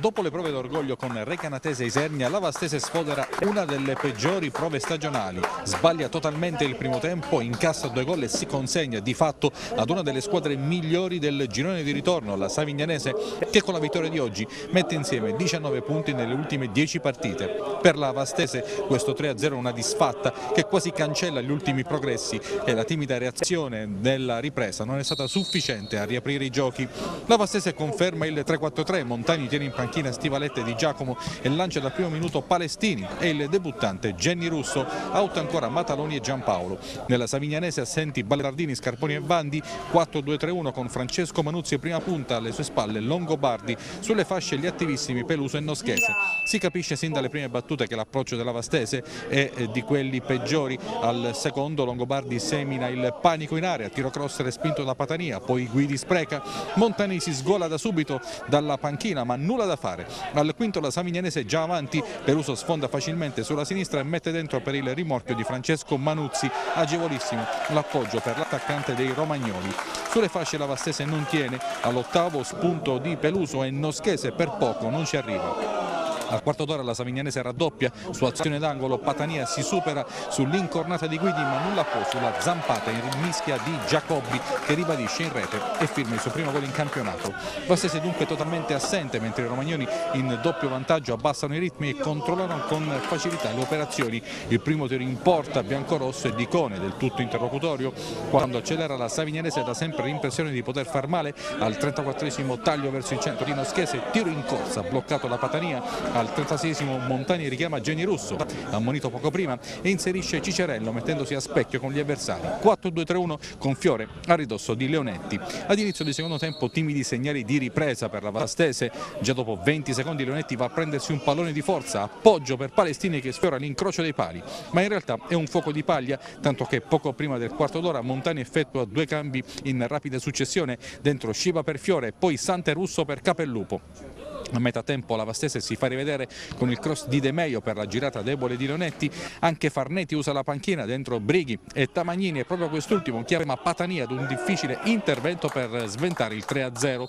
Dopo le prove d'orgoglio con Recanatese e Isernia, la Vastese sfodera una delle peggiori prove stagionali. Sbaglia totalmente il primo tempo, incassa due gol e si consegna di fatto ad una delle squadre migliori del girone di ritorno, la Savignanese, che con la vittoria di oggi mette insieme 19 punti nelle ultime 10 partite. Per la Vastese questo 3-0 è una disfatta che quasi cancella gli ultimi progressi e la timida reazione della ripresa non è stata sufficiente a riaprire i giochi. La Vastese conferma il 3-4-3, Montani tiene in panchina panchina Stivalette di Giacomo e lancia dal primo minuto Palestini e il debuttante Genni Russo, out ancora Mataloni e Giampaolo. Nella Savignanese assenti Ballardini, Scarponi e Bandi, 4-2-3-1 con Francesco Manuzzi prima punta, alle sue spalle Longobardi, sulle fasce gli attivissimi Peluso e Noschese. Si capisce sin dalle prime battute che l'approccio della Vastese è eh, di quelli peggiori. Al secondo Longobardi semina il panico in area, tiro cross respinto da Patania, poi Guidi spreca, Montanesi sgola da subito dalla panchina ma nulla da da fare. Al quinto la è già avanti, Peruso sfonda facilmente sulla sinistra e mette dentro per il rimorchio di Francesco Manuzzi, agevolissimo l'appoggio per l'attaccante dei Romagnoli. Sulle fasce la Vastese non tiene, all'ottavo spunto di Peluso e Noschese per poco non ci arriva. Al quarto d'ora la Savignanese raddoppia su azione d'angolo, Patania si supera sull'incornata di Guidi ma nulla può sulla zampata in mischia di Giacobbi che ribadisce in rete e firma il suo primo gol in campionato. Bassese dunque totalmente assente mentre i romagnoni in doppio vantaggio abbassano i ritmi e controllano con facilità le operazioni. Il primo tiro in porta biancorosso e di Cone del tutto interlocutorio quando accelera la Savignanese dà sempre l'impressione di poter far male al 34 taglio verso il centro di Noschese, tiro in corsa bloccato la Patania al 36 Montani richiama Geni Russo, ammonito poco prima, e inserisce Cicerello mettendosi a specchio con gli avversari. 4-2-3-1 con Fiore a ridosso di Leonetti. Ad inizio di secondo tempo timidi segnali di ripresa per la Vastese. Già dopo 20 secondi Leonetti va a prendersi un pallone di forza, appoggio per Palestini che sfiora l'incrocio dei pali. Ma in realtà è un fuoco di paglia, tanto che poco prima del quarto d'ora Montani effettua due cambi in rapida successione dentro Sciva per Fiore e poi Sante Russo per Capellupo a metà tempo la Vastese si fa rivedere con il cross di De Meio per la girata debole di Leonetti, anche Farnetti usa la panchina dentro Brighi e Tamagnini e proprio quest'ultimo chiama Patania ad un difficile intervento per sventare il 3-0.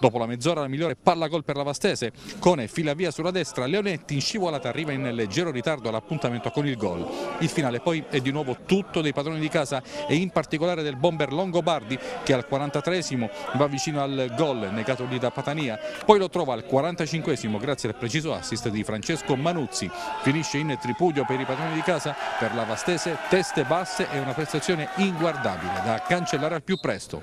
Dopo la mezz'ora la migliore palla gol per la Vastese, Cone fila via sulla destra, Leonetti in scivolata arriva in leggero ritardo all'appuntamento con il gol. Il finale poi è di nuovo tutto dei padroni di casa e in particolare del bomber Longobardi che al 43 va vicino al gol negato lì da Patania, poi lo trova al 43 45esimo grazie al preciso assist di Francesco Manuzzi. Finisce in tripudio per i padroni di casa, per la Vastese teste basse e una prestazione inguardabile da cancellare al più presto.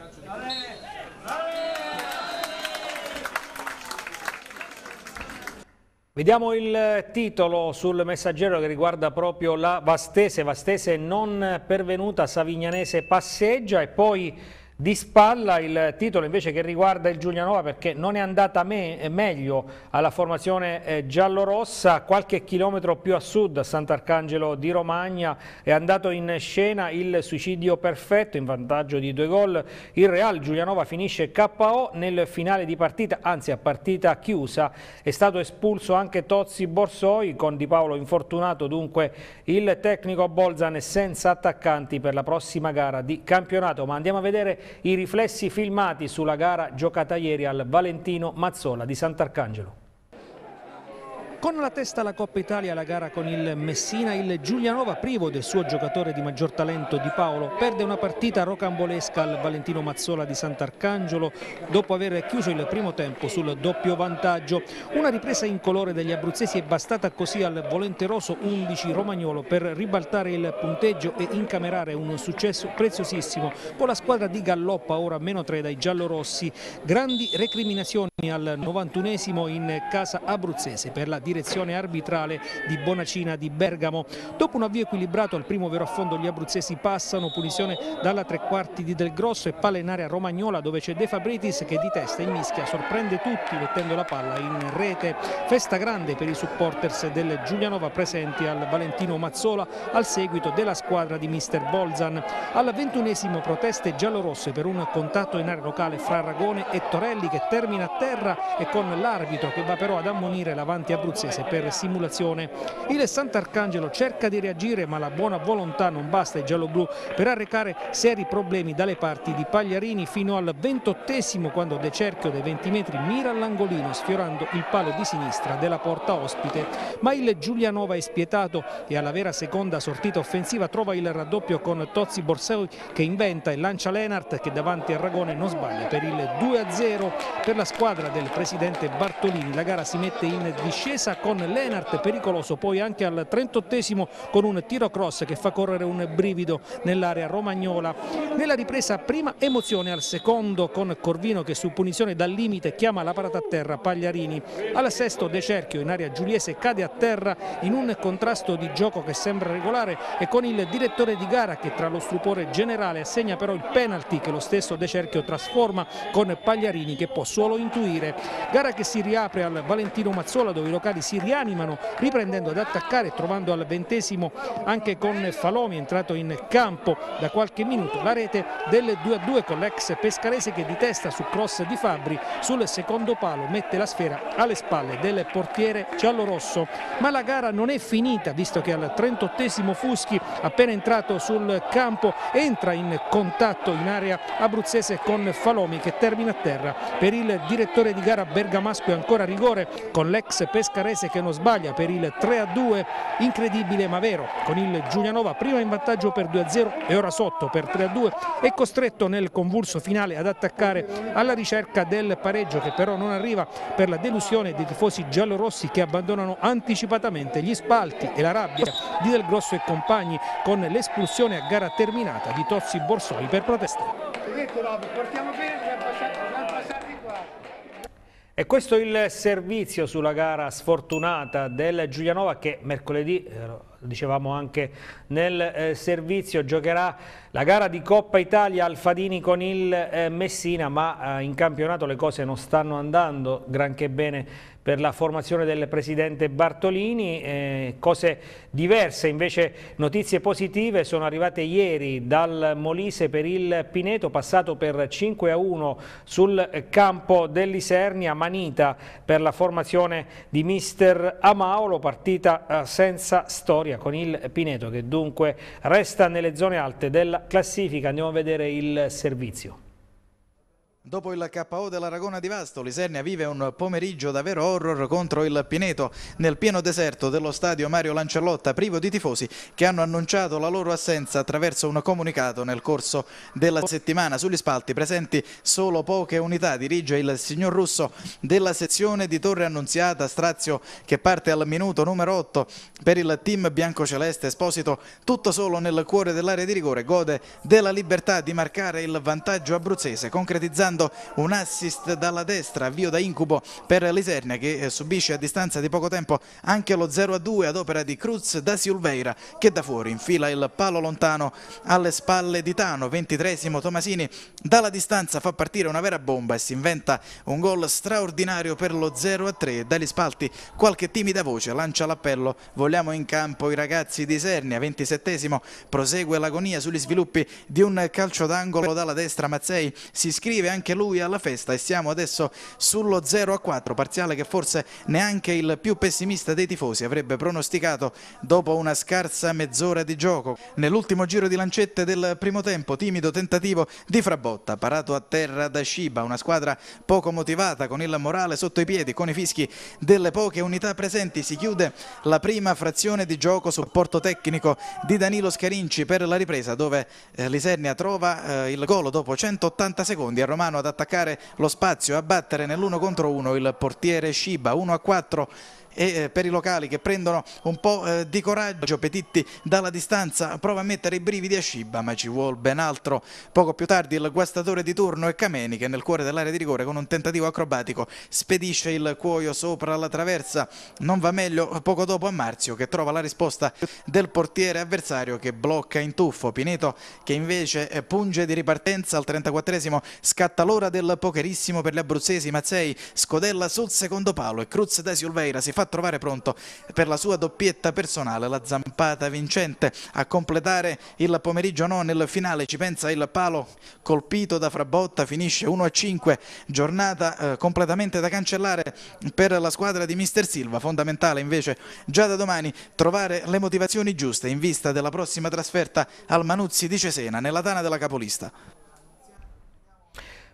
Vediamo il titolo sul messaggero che riguarda proprio la Vastese, Vastese non pervenuta, Savignanese passeggia e poi di spalla il titolo invece che riguarda il Giulianova perché non è andata me eh, meglio alla formazione eh, giallorossa, qualche chilometro più a sud a Sant'Arcangelo di Romagna è andato in scena il suicidio perfetto in vantaggio di due gol, il Real Giulianova finisce KO nel finale di partita, anzi a partita chiusa, è stato espulso anche Tozzi Borsoi con Di Paolo infortunato dunque il tecnico Bolzan senza attaccanti per la prossima gara di campionato, ma andiamo a vedere i riflessi filmati sulla gara giocata ieri al Valentino Mazzola di Sant'Arcangelo. Con la testa alla Coppa Italia la gara con il Messina, il Giulianova privo del suo giocatore di maggior talento Di Paolo perde una partita rocambolesca al Valentino Mazzola di Sant'Arcangelo dopo aver chiuso il primo tempo sul doppio vantaggio. Una ripresa in colore degli abruzzesi è bastata così al volenteroso 11 romagnolo per ribaltare il punteggio e incamerare un successo preziosissimo con la squadra di Galloppa ora meno 3 dai giallorossi. Grandi recriminazioni al 91esimo in casa abruzzese per la direzione direzione arbitrale di Bonacina di Bergamo. Dopo un avvio equilibrato al primo vero affondo gli abruzzesi passano, punizione dalla tre quarti di Del Grosso e palla in area romagnola dove c'è De Fabritis che di testa in mischia sorprende tutti mettendo la palla in rete. Festa grande per i supporters del Giulianova presenti al Valentino Mazzola al seguito della squadra di mister Bolzan. Al ventunesimo proteste giallorosse per un contatto in area locale fra Ragone e Torelli che termina a terra e con l'arbitro che va però ad ammonire l'avanti abruzzese abruzzese per simulazione. Il Sant'Arcangelo cerca di reagire ma la buona volontà non basta ai gialloblu per arrecare seri problemi dalle parti di Pagliarini fino al ventottesimo quando De Cerchio dai 20 metri mira all'angolino sfiorando il palo di sinistra della porta ospite. Ma il Giulianova è spietato e alla vera seconda sortita offensiva trova il raddoppio con Tozzi Borsoi che inventa e lancia Lenart che davanti a Ragone non sbaglia per il 2-0 per la squadra del presidente Bartolini. La gara si mette in discesa realtà con Lenart pericoloso poi anche al 38 con un tiro cross che fa correre un brivido nell'area romagnola nella ripresa prima emozione al secondo con Corvino che su punizione dal limite chiama la parata a terra Pagliarini al sesto De Cerchio in area giuliese cade a terra in un contrasto di gioco che sembra regolare e con il direttore di gara che tra lo stupore generale assegna però il penalty che lo stesso De Cerchio trasforma con Pagliarini che può solo intuire gara che si riapre al Valentino Mazzola dove i locali si rianimano riprendendo ad attaccare trovando al ventesimo anche con Falomi entrato in campo da qualche minuto la rete del 2-2 a con l'ex pescarese che di testa su cross di Fabri sul secondo palo mette la sfera alle spalle del portiere giallorosso ma la gara non è finita visto che al 38 Fuschi appena entrato sul campo entra in contatto in area abruzzese con Falomi che termina a terra per il direttore di gara Bergamasco e ancora rigore con l'ex pescarese Carese che non sbaglia per il 3-2, incredibile ma vero, con il Giulianova prima in vantaggio per 2-0 e ora sotto per 3-2 è costretto nel convulso finale ad attaccare alla ricerca del pareggio che però non arriva per la delusione dei tifosi giallorossi che abbandonano anticipatamente gli spalti e la rabbia di Del Grosso e compagni con l'espulsione a gara terminata di Tozzi Borsoi per protestare. Portiamo bene, e questo il servizio sulla gara sfortunata del Giulianova che mercoledì, eh, dicevamo anche nel eh, servizio, giocherà la gara di Coppa Italia Alfadini con il eh, Messina, ma in campionato le cose non stanno andando granché bene per la formazione del Presidente Bartolini, eh, cose diverse, invece notizie positive sono arrivate ieri dal Molise per il Pineto, passato per 5 a 1 sul campo dell'Isernia, manita per la formazione di mister Amaolo, partita eh, senza storia con il Pineto che dunque resta nelle zone alte della classifica, andiamo a vedere il servizio. Dopo il KO dell'Aragona di Vasto, Lisernia vive un pomeriggio davvero horror contro il Pineto nel pieno deserto dello stadio Mario Lancellotta, privo di tifosi che hanno annunciato la loro assenza attraverso un comunicato nel corso della settimana. Sugli spalti presenti solo poche unità, dirige il signor Russo della sezione di Torre Annunziata, Strazio che parte al minuto numero 8 per il team biancoceleste Esposito, tutto solo nel cuore dell'area di rigore, gode della libertà di marcare il vantaggio abruzzese, concretizzando recuperando un assist dalla destra, avvio da incubo per Liserna che eh, subisce a distanza di poco tempo anche lo 0-2 ad opera di Cruz da Silveira che da fuori infila il palo lontano alle spalle di Tano, 23 Tomasini dalla distanza fa partire una vera bomba e si inventa un gol straordinario per lo 0-3, dagli spalti qualche timida voce lancia l'appello, vogliamo in campo i ragazzi di Isernia, 27 prosegue l'agonia sugli sviluppi di un calcio d'angolo dalla destra Mazzei, si scrive anche anche lui alla festa e siamo adesso sullo 0 a 4, parziale che forse neanche il più pessimista dei tifosi avrebbe pronosticato dopo una scarsa mezz'ora di gioco. Nell'ultimo giro di lancette del primo tempo, timido tentativo di Frabotta, parato a terra da Shiba, una squadra poco motivata con il morale sotto i piedi, con i fischi delle poche unità presenti, si chiude la prima frazione di gioco supporto tecnico di Danilo Scarinci per la ripresa dove eh, Lisernia trova eh, il gol dopo 180 secondi a Romano Romano ad attaccare lo spazio, a battere nell'uno contro uno il portiere Sciba, 1 a 4 e eh, per i locali che prendono un po' eh, di coraggio Petitti dalla distanza prova a mettere i brividi a Sciba ma ci vuole ben altro poco più tardi il guastatore di turno è Cameni che nel cuore dell'area di rigore con un tentativo acrobatico spedisce il cuoio sopra la traversa non va meglio poco dopo a Marzio che trova la risposta del portiere avversario che blocca in tuffo Pineto che invece eh, punge di ripartenza al 34esimo scatta l'ora del pocherissimo per gli abruzzesi Mazzei scodella sul secondo palo e Cruz da Silveira si fa fa trovare pronto per la sua doppietta personale la zampata vincente. A completare il pomeriggio no, nel finale ci pensa il palo colpito da Frabotta, finisce 1-5, giornata eh, completamente da cancellare per la squadra di Mister Silva, fondamentale invece già da domani trovare le motivazioni giuste in vista della prossima trasferta al Manuzzi di Cesena nella tana della capolista.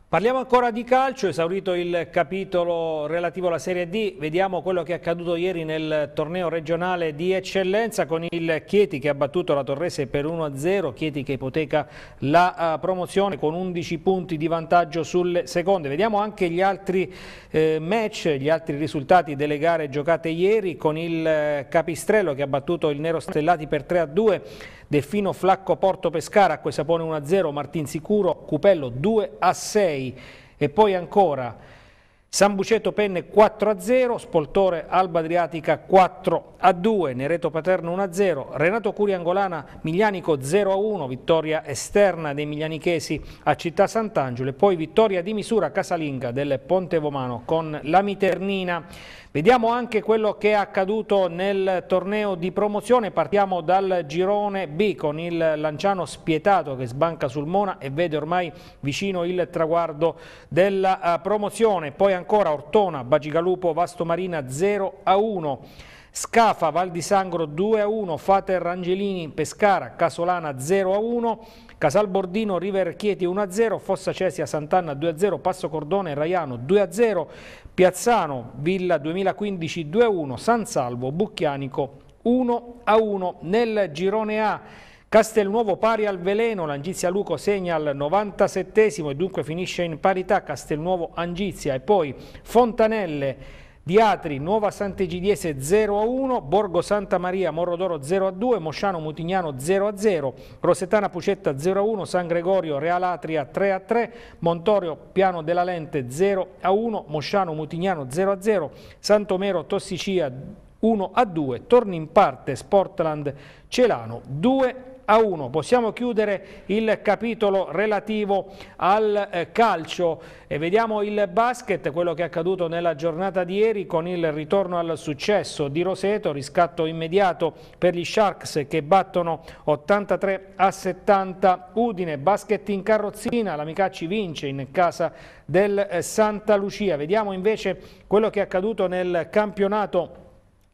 Parliamo ancora di calcio, esaurito il capitolo relativo alla Serie D, vediamo quello che è accaduto ieri nel torneo regionale di eccellenza con il Chieti che ha battuto la Torrese per 1-0, Chieti che ipoteca la eh, promozione con 11 punti di vantaggio sulle seconde. Vediamo anche gli altri eh, match, gli altri risultati delle gare giocate ieri con il eh, Capistrello che ha battuto il Nero Stellati per 3-2 Delfino Flacco Porto Pescara, Acque Sapone 1-0, Martin Sicuro, Cupello 2-6 e poi ancora... San Buceto Penne 4 0, Spoltore Alba Adriatica 4 2, Nereto Paterno 1 0, Renato Curi Angolana Miglianico 0 1, vittoria esterna dei miglianichesi a Città Sant'Angelo e poi vittoria di misura casalinga del Ponte Vomano con la Miternina. Vediamo anche quello che è accaduto nel torneo di promozione, partiamo dal girone B con il Lanciano spietato che sbanca sul Mona e vede ormai vicino il traguardo della eh, promozione, poi ancora Ortona, Bagigalupo, Vastomarina 0 a 1. Scafa, Val di Sangro 2 a 1, Fater Angelini, Pescara, Casolana 0 a 1, Casal Bordino, River Chieti 1-0, Fossa Cesia, Sant'Anna 2-0, Passo Cordone, Raiano 2-0, Piazzano, Villa 2015 2-1, San Salvo, Bucchianico 1-1. Nel girone A Castelnuovo pari al veleno, l'Angizia Luco segna al 97 e dunque finisce in parità Castelnuovo Angizia e poi Fontanelle Diatri, Nuova Sant'Egidiese 0-1, a Borgo Santa Maria, Morrodoro 0-2, a Mosciano Mutignano 0-0, a Rosetana Pucetta 0-1, a San Gregorio, Real Atria 3-3, a Montorio Piano della Lente 0-1, a Mosciano Mutignano 0-0, a Santomero Tossicia 1-2, a Torni in parte Sportland Celano 2-1. a a 1. Possiamo chiudere il capitolo relativo al eh, calcio e vediamo il basket, quello che è accaduto nella giornata di ieri con il ritorno al successo di Roseto, riscatto immediato per gli Sharks che battono 83 a 70 Udine, basket in carrozzina, l'Amicacci vince in casa del eh, Santa Lucia. Vediamo invece quello che è accaduto nel campionato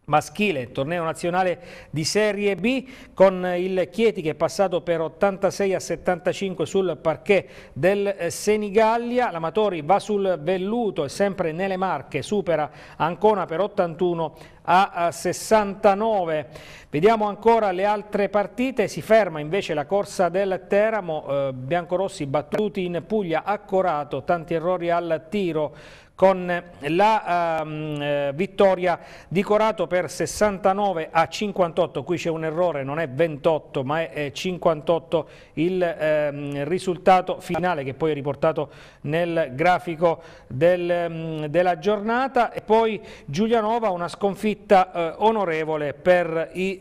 maschile, torneo nazionale di Serie B con il Chieti che è passato per 86 a 75 sul parquet del eh, Senigallia, l'Amatori va sul velluto e sempre nelle marche supera Ancona per 81 a 69. Vediamo ancora le altre partite, si ferma invece la corsa del Teramo, eh, biancorossi battuti in Puglia accorato, tanti errori al tiro con la um, vittoria di Corato per 69 a 58, qui c'è un errore, non è 28 ma è 58 il um, risultato finale che poi è riportato nel grafico del, um, della giornata e poi Giulianova una sconfitta uh, onorevole per i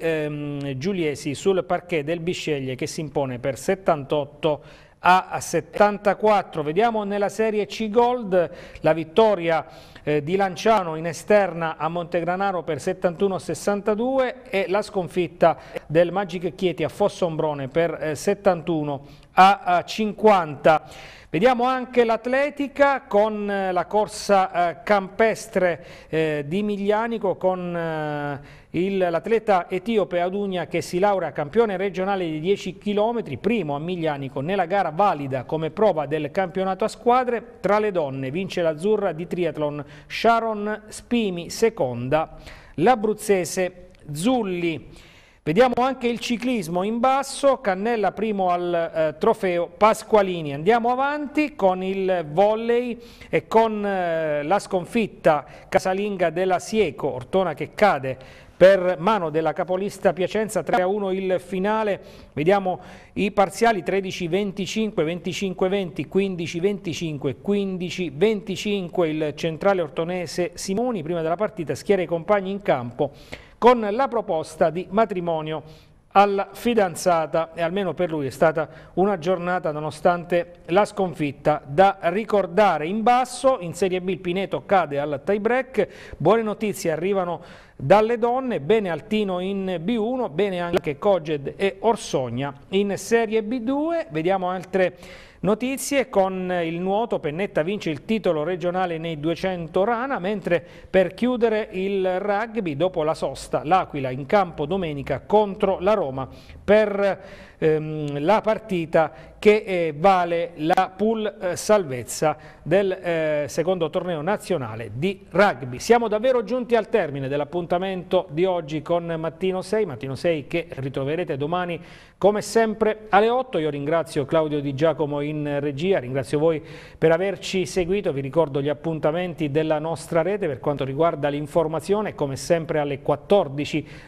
giuliesi sul parquet del Bisceglie che si impone per 78 a 58 a 74. Vediamo nella Serie C Gold la vittoria eh, di Lanciano in esterna a Montegranaro per 71-62 e la sconfitta del Magic Chieti a Fossombrone per eh, 71 a 50. Vediamo anche l'atletica con eh, la corsa eh, campestre eh, di Miglianico con l'atleta etiope Adugna che si laurea campione regionale di 10 km, primo a Miglianico nella gara valida come prova del campionato a squadre. Tra le donne vince l'azzurra di triathlon Sharon Spimi, seconda l'abruzzese Zulli. Vediamo anche il ciclismo in basso, Cannella primo al eh, trofeo Pasqualini. Andiamo avanti con il volley e con eh, la sconfitta casalinga della Sieco, Ortona che cade per mano della capolista Piacenza 3-1 a il finale, vediamo i parziali 13-25, 25-20, 15-25, 15-25 il centrale ortonese Simoni prima della partita schiera i compagni in campo con la proposta di matrimonio alla fidanzata e almeno per lui è stata una giornata nonostante la sconfitta da ricordare in basso in Serie B il Pineto cade al tie break buone notizie arrivano dalle donne, bene Altino in B1, bene anche Coged e Orsogna in Serie B2. Vediamo altre notizie, con il nuoto Pennetta vince il titolo regionale nei 200 rana, mentre per chiudere il rugby dopo la sosta l'Aquila in campo domenica contro la Roma per ehm, la partita che eh, vale la pool eh, salvezza del eh, secondo torneo nazionale di rugby. Siamo davvero giunti al termine dell'appuntamento di oggi con Mattino 6, Mattino 6 che ritroverete domani come sempre alle 8. Io ringrazio Claudio Di Giacomo in regia, ringrazio voi per averci seguito, vi ricordo gli appuntamenti della nostra rete per quanto riguarda l'informazione, come sempre alle 14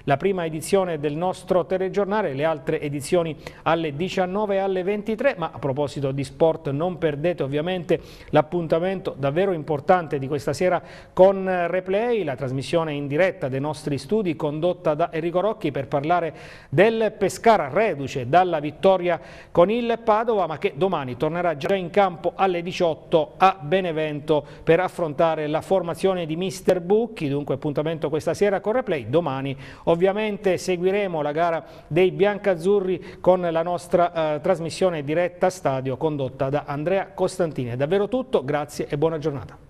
la prima edizione del nostro telegiornale, le altre edizioni alle 19 e alle 23, ma a proposito di sport non perdete ovviamente l'appuntamento davvero importante di questa sera con Replay, la trasmissione in diretta dei nostri studi condotta da Enrico Rocchi per parlare del Pescara reduce dalla vittoria con il Padova, ma che domani tornerà già in campo alle 18 a Benevento per affrontare la formazione di Mister Bucchi, dunque appuntamento questa sera con Replay, domani ovviamente seguiremo la gara dei biancazzurri con la nostra eh, trasmissione diretta stadio condotta da Andrea Costantini. È davvero tutto, grazie e buona giornata.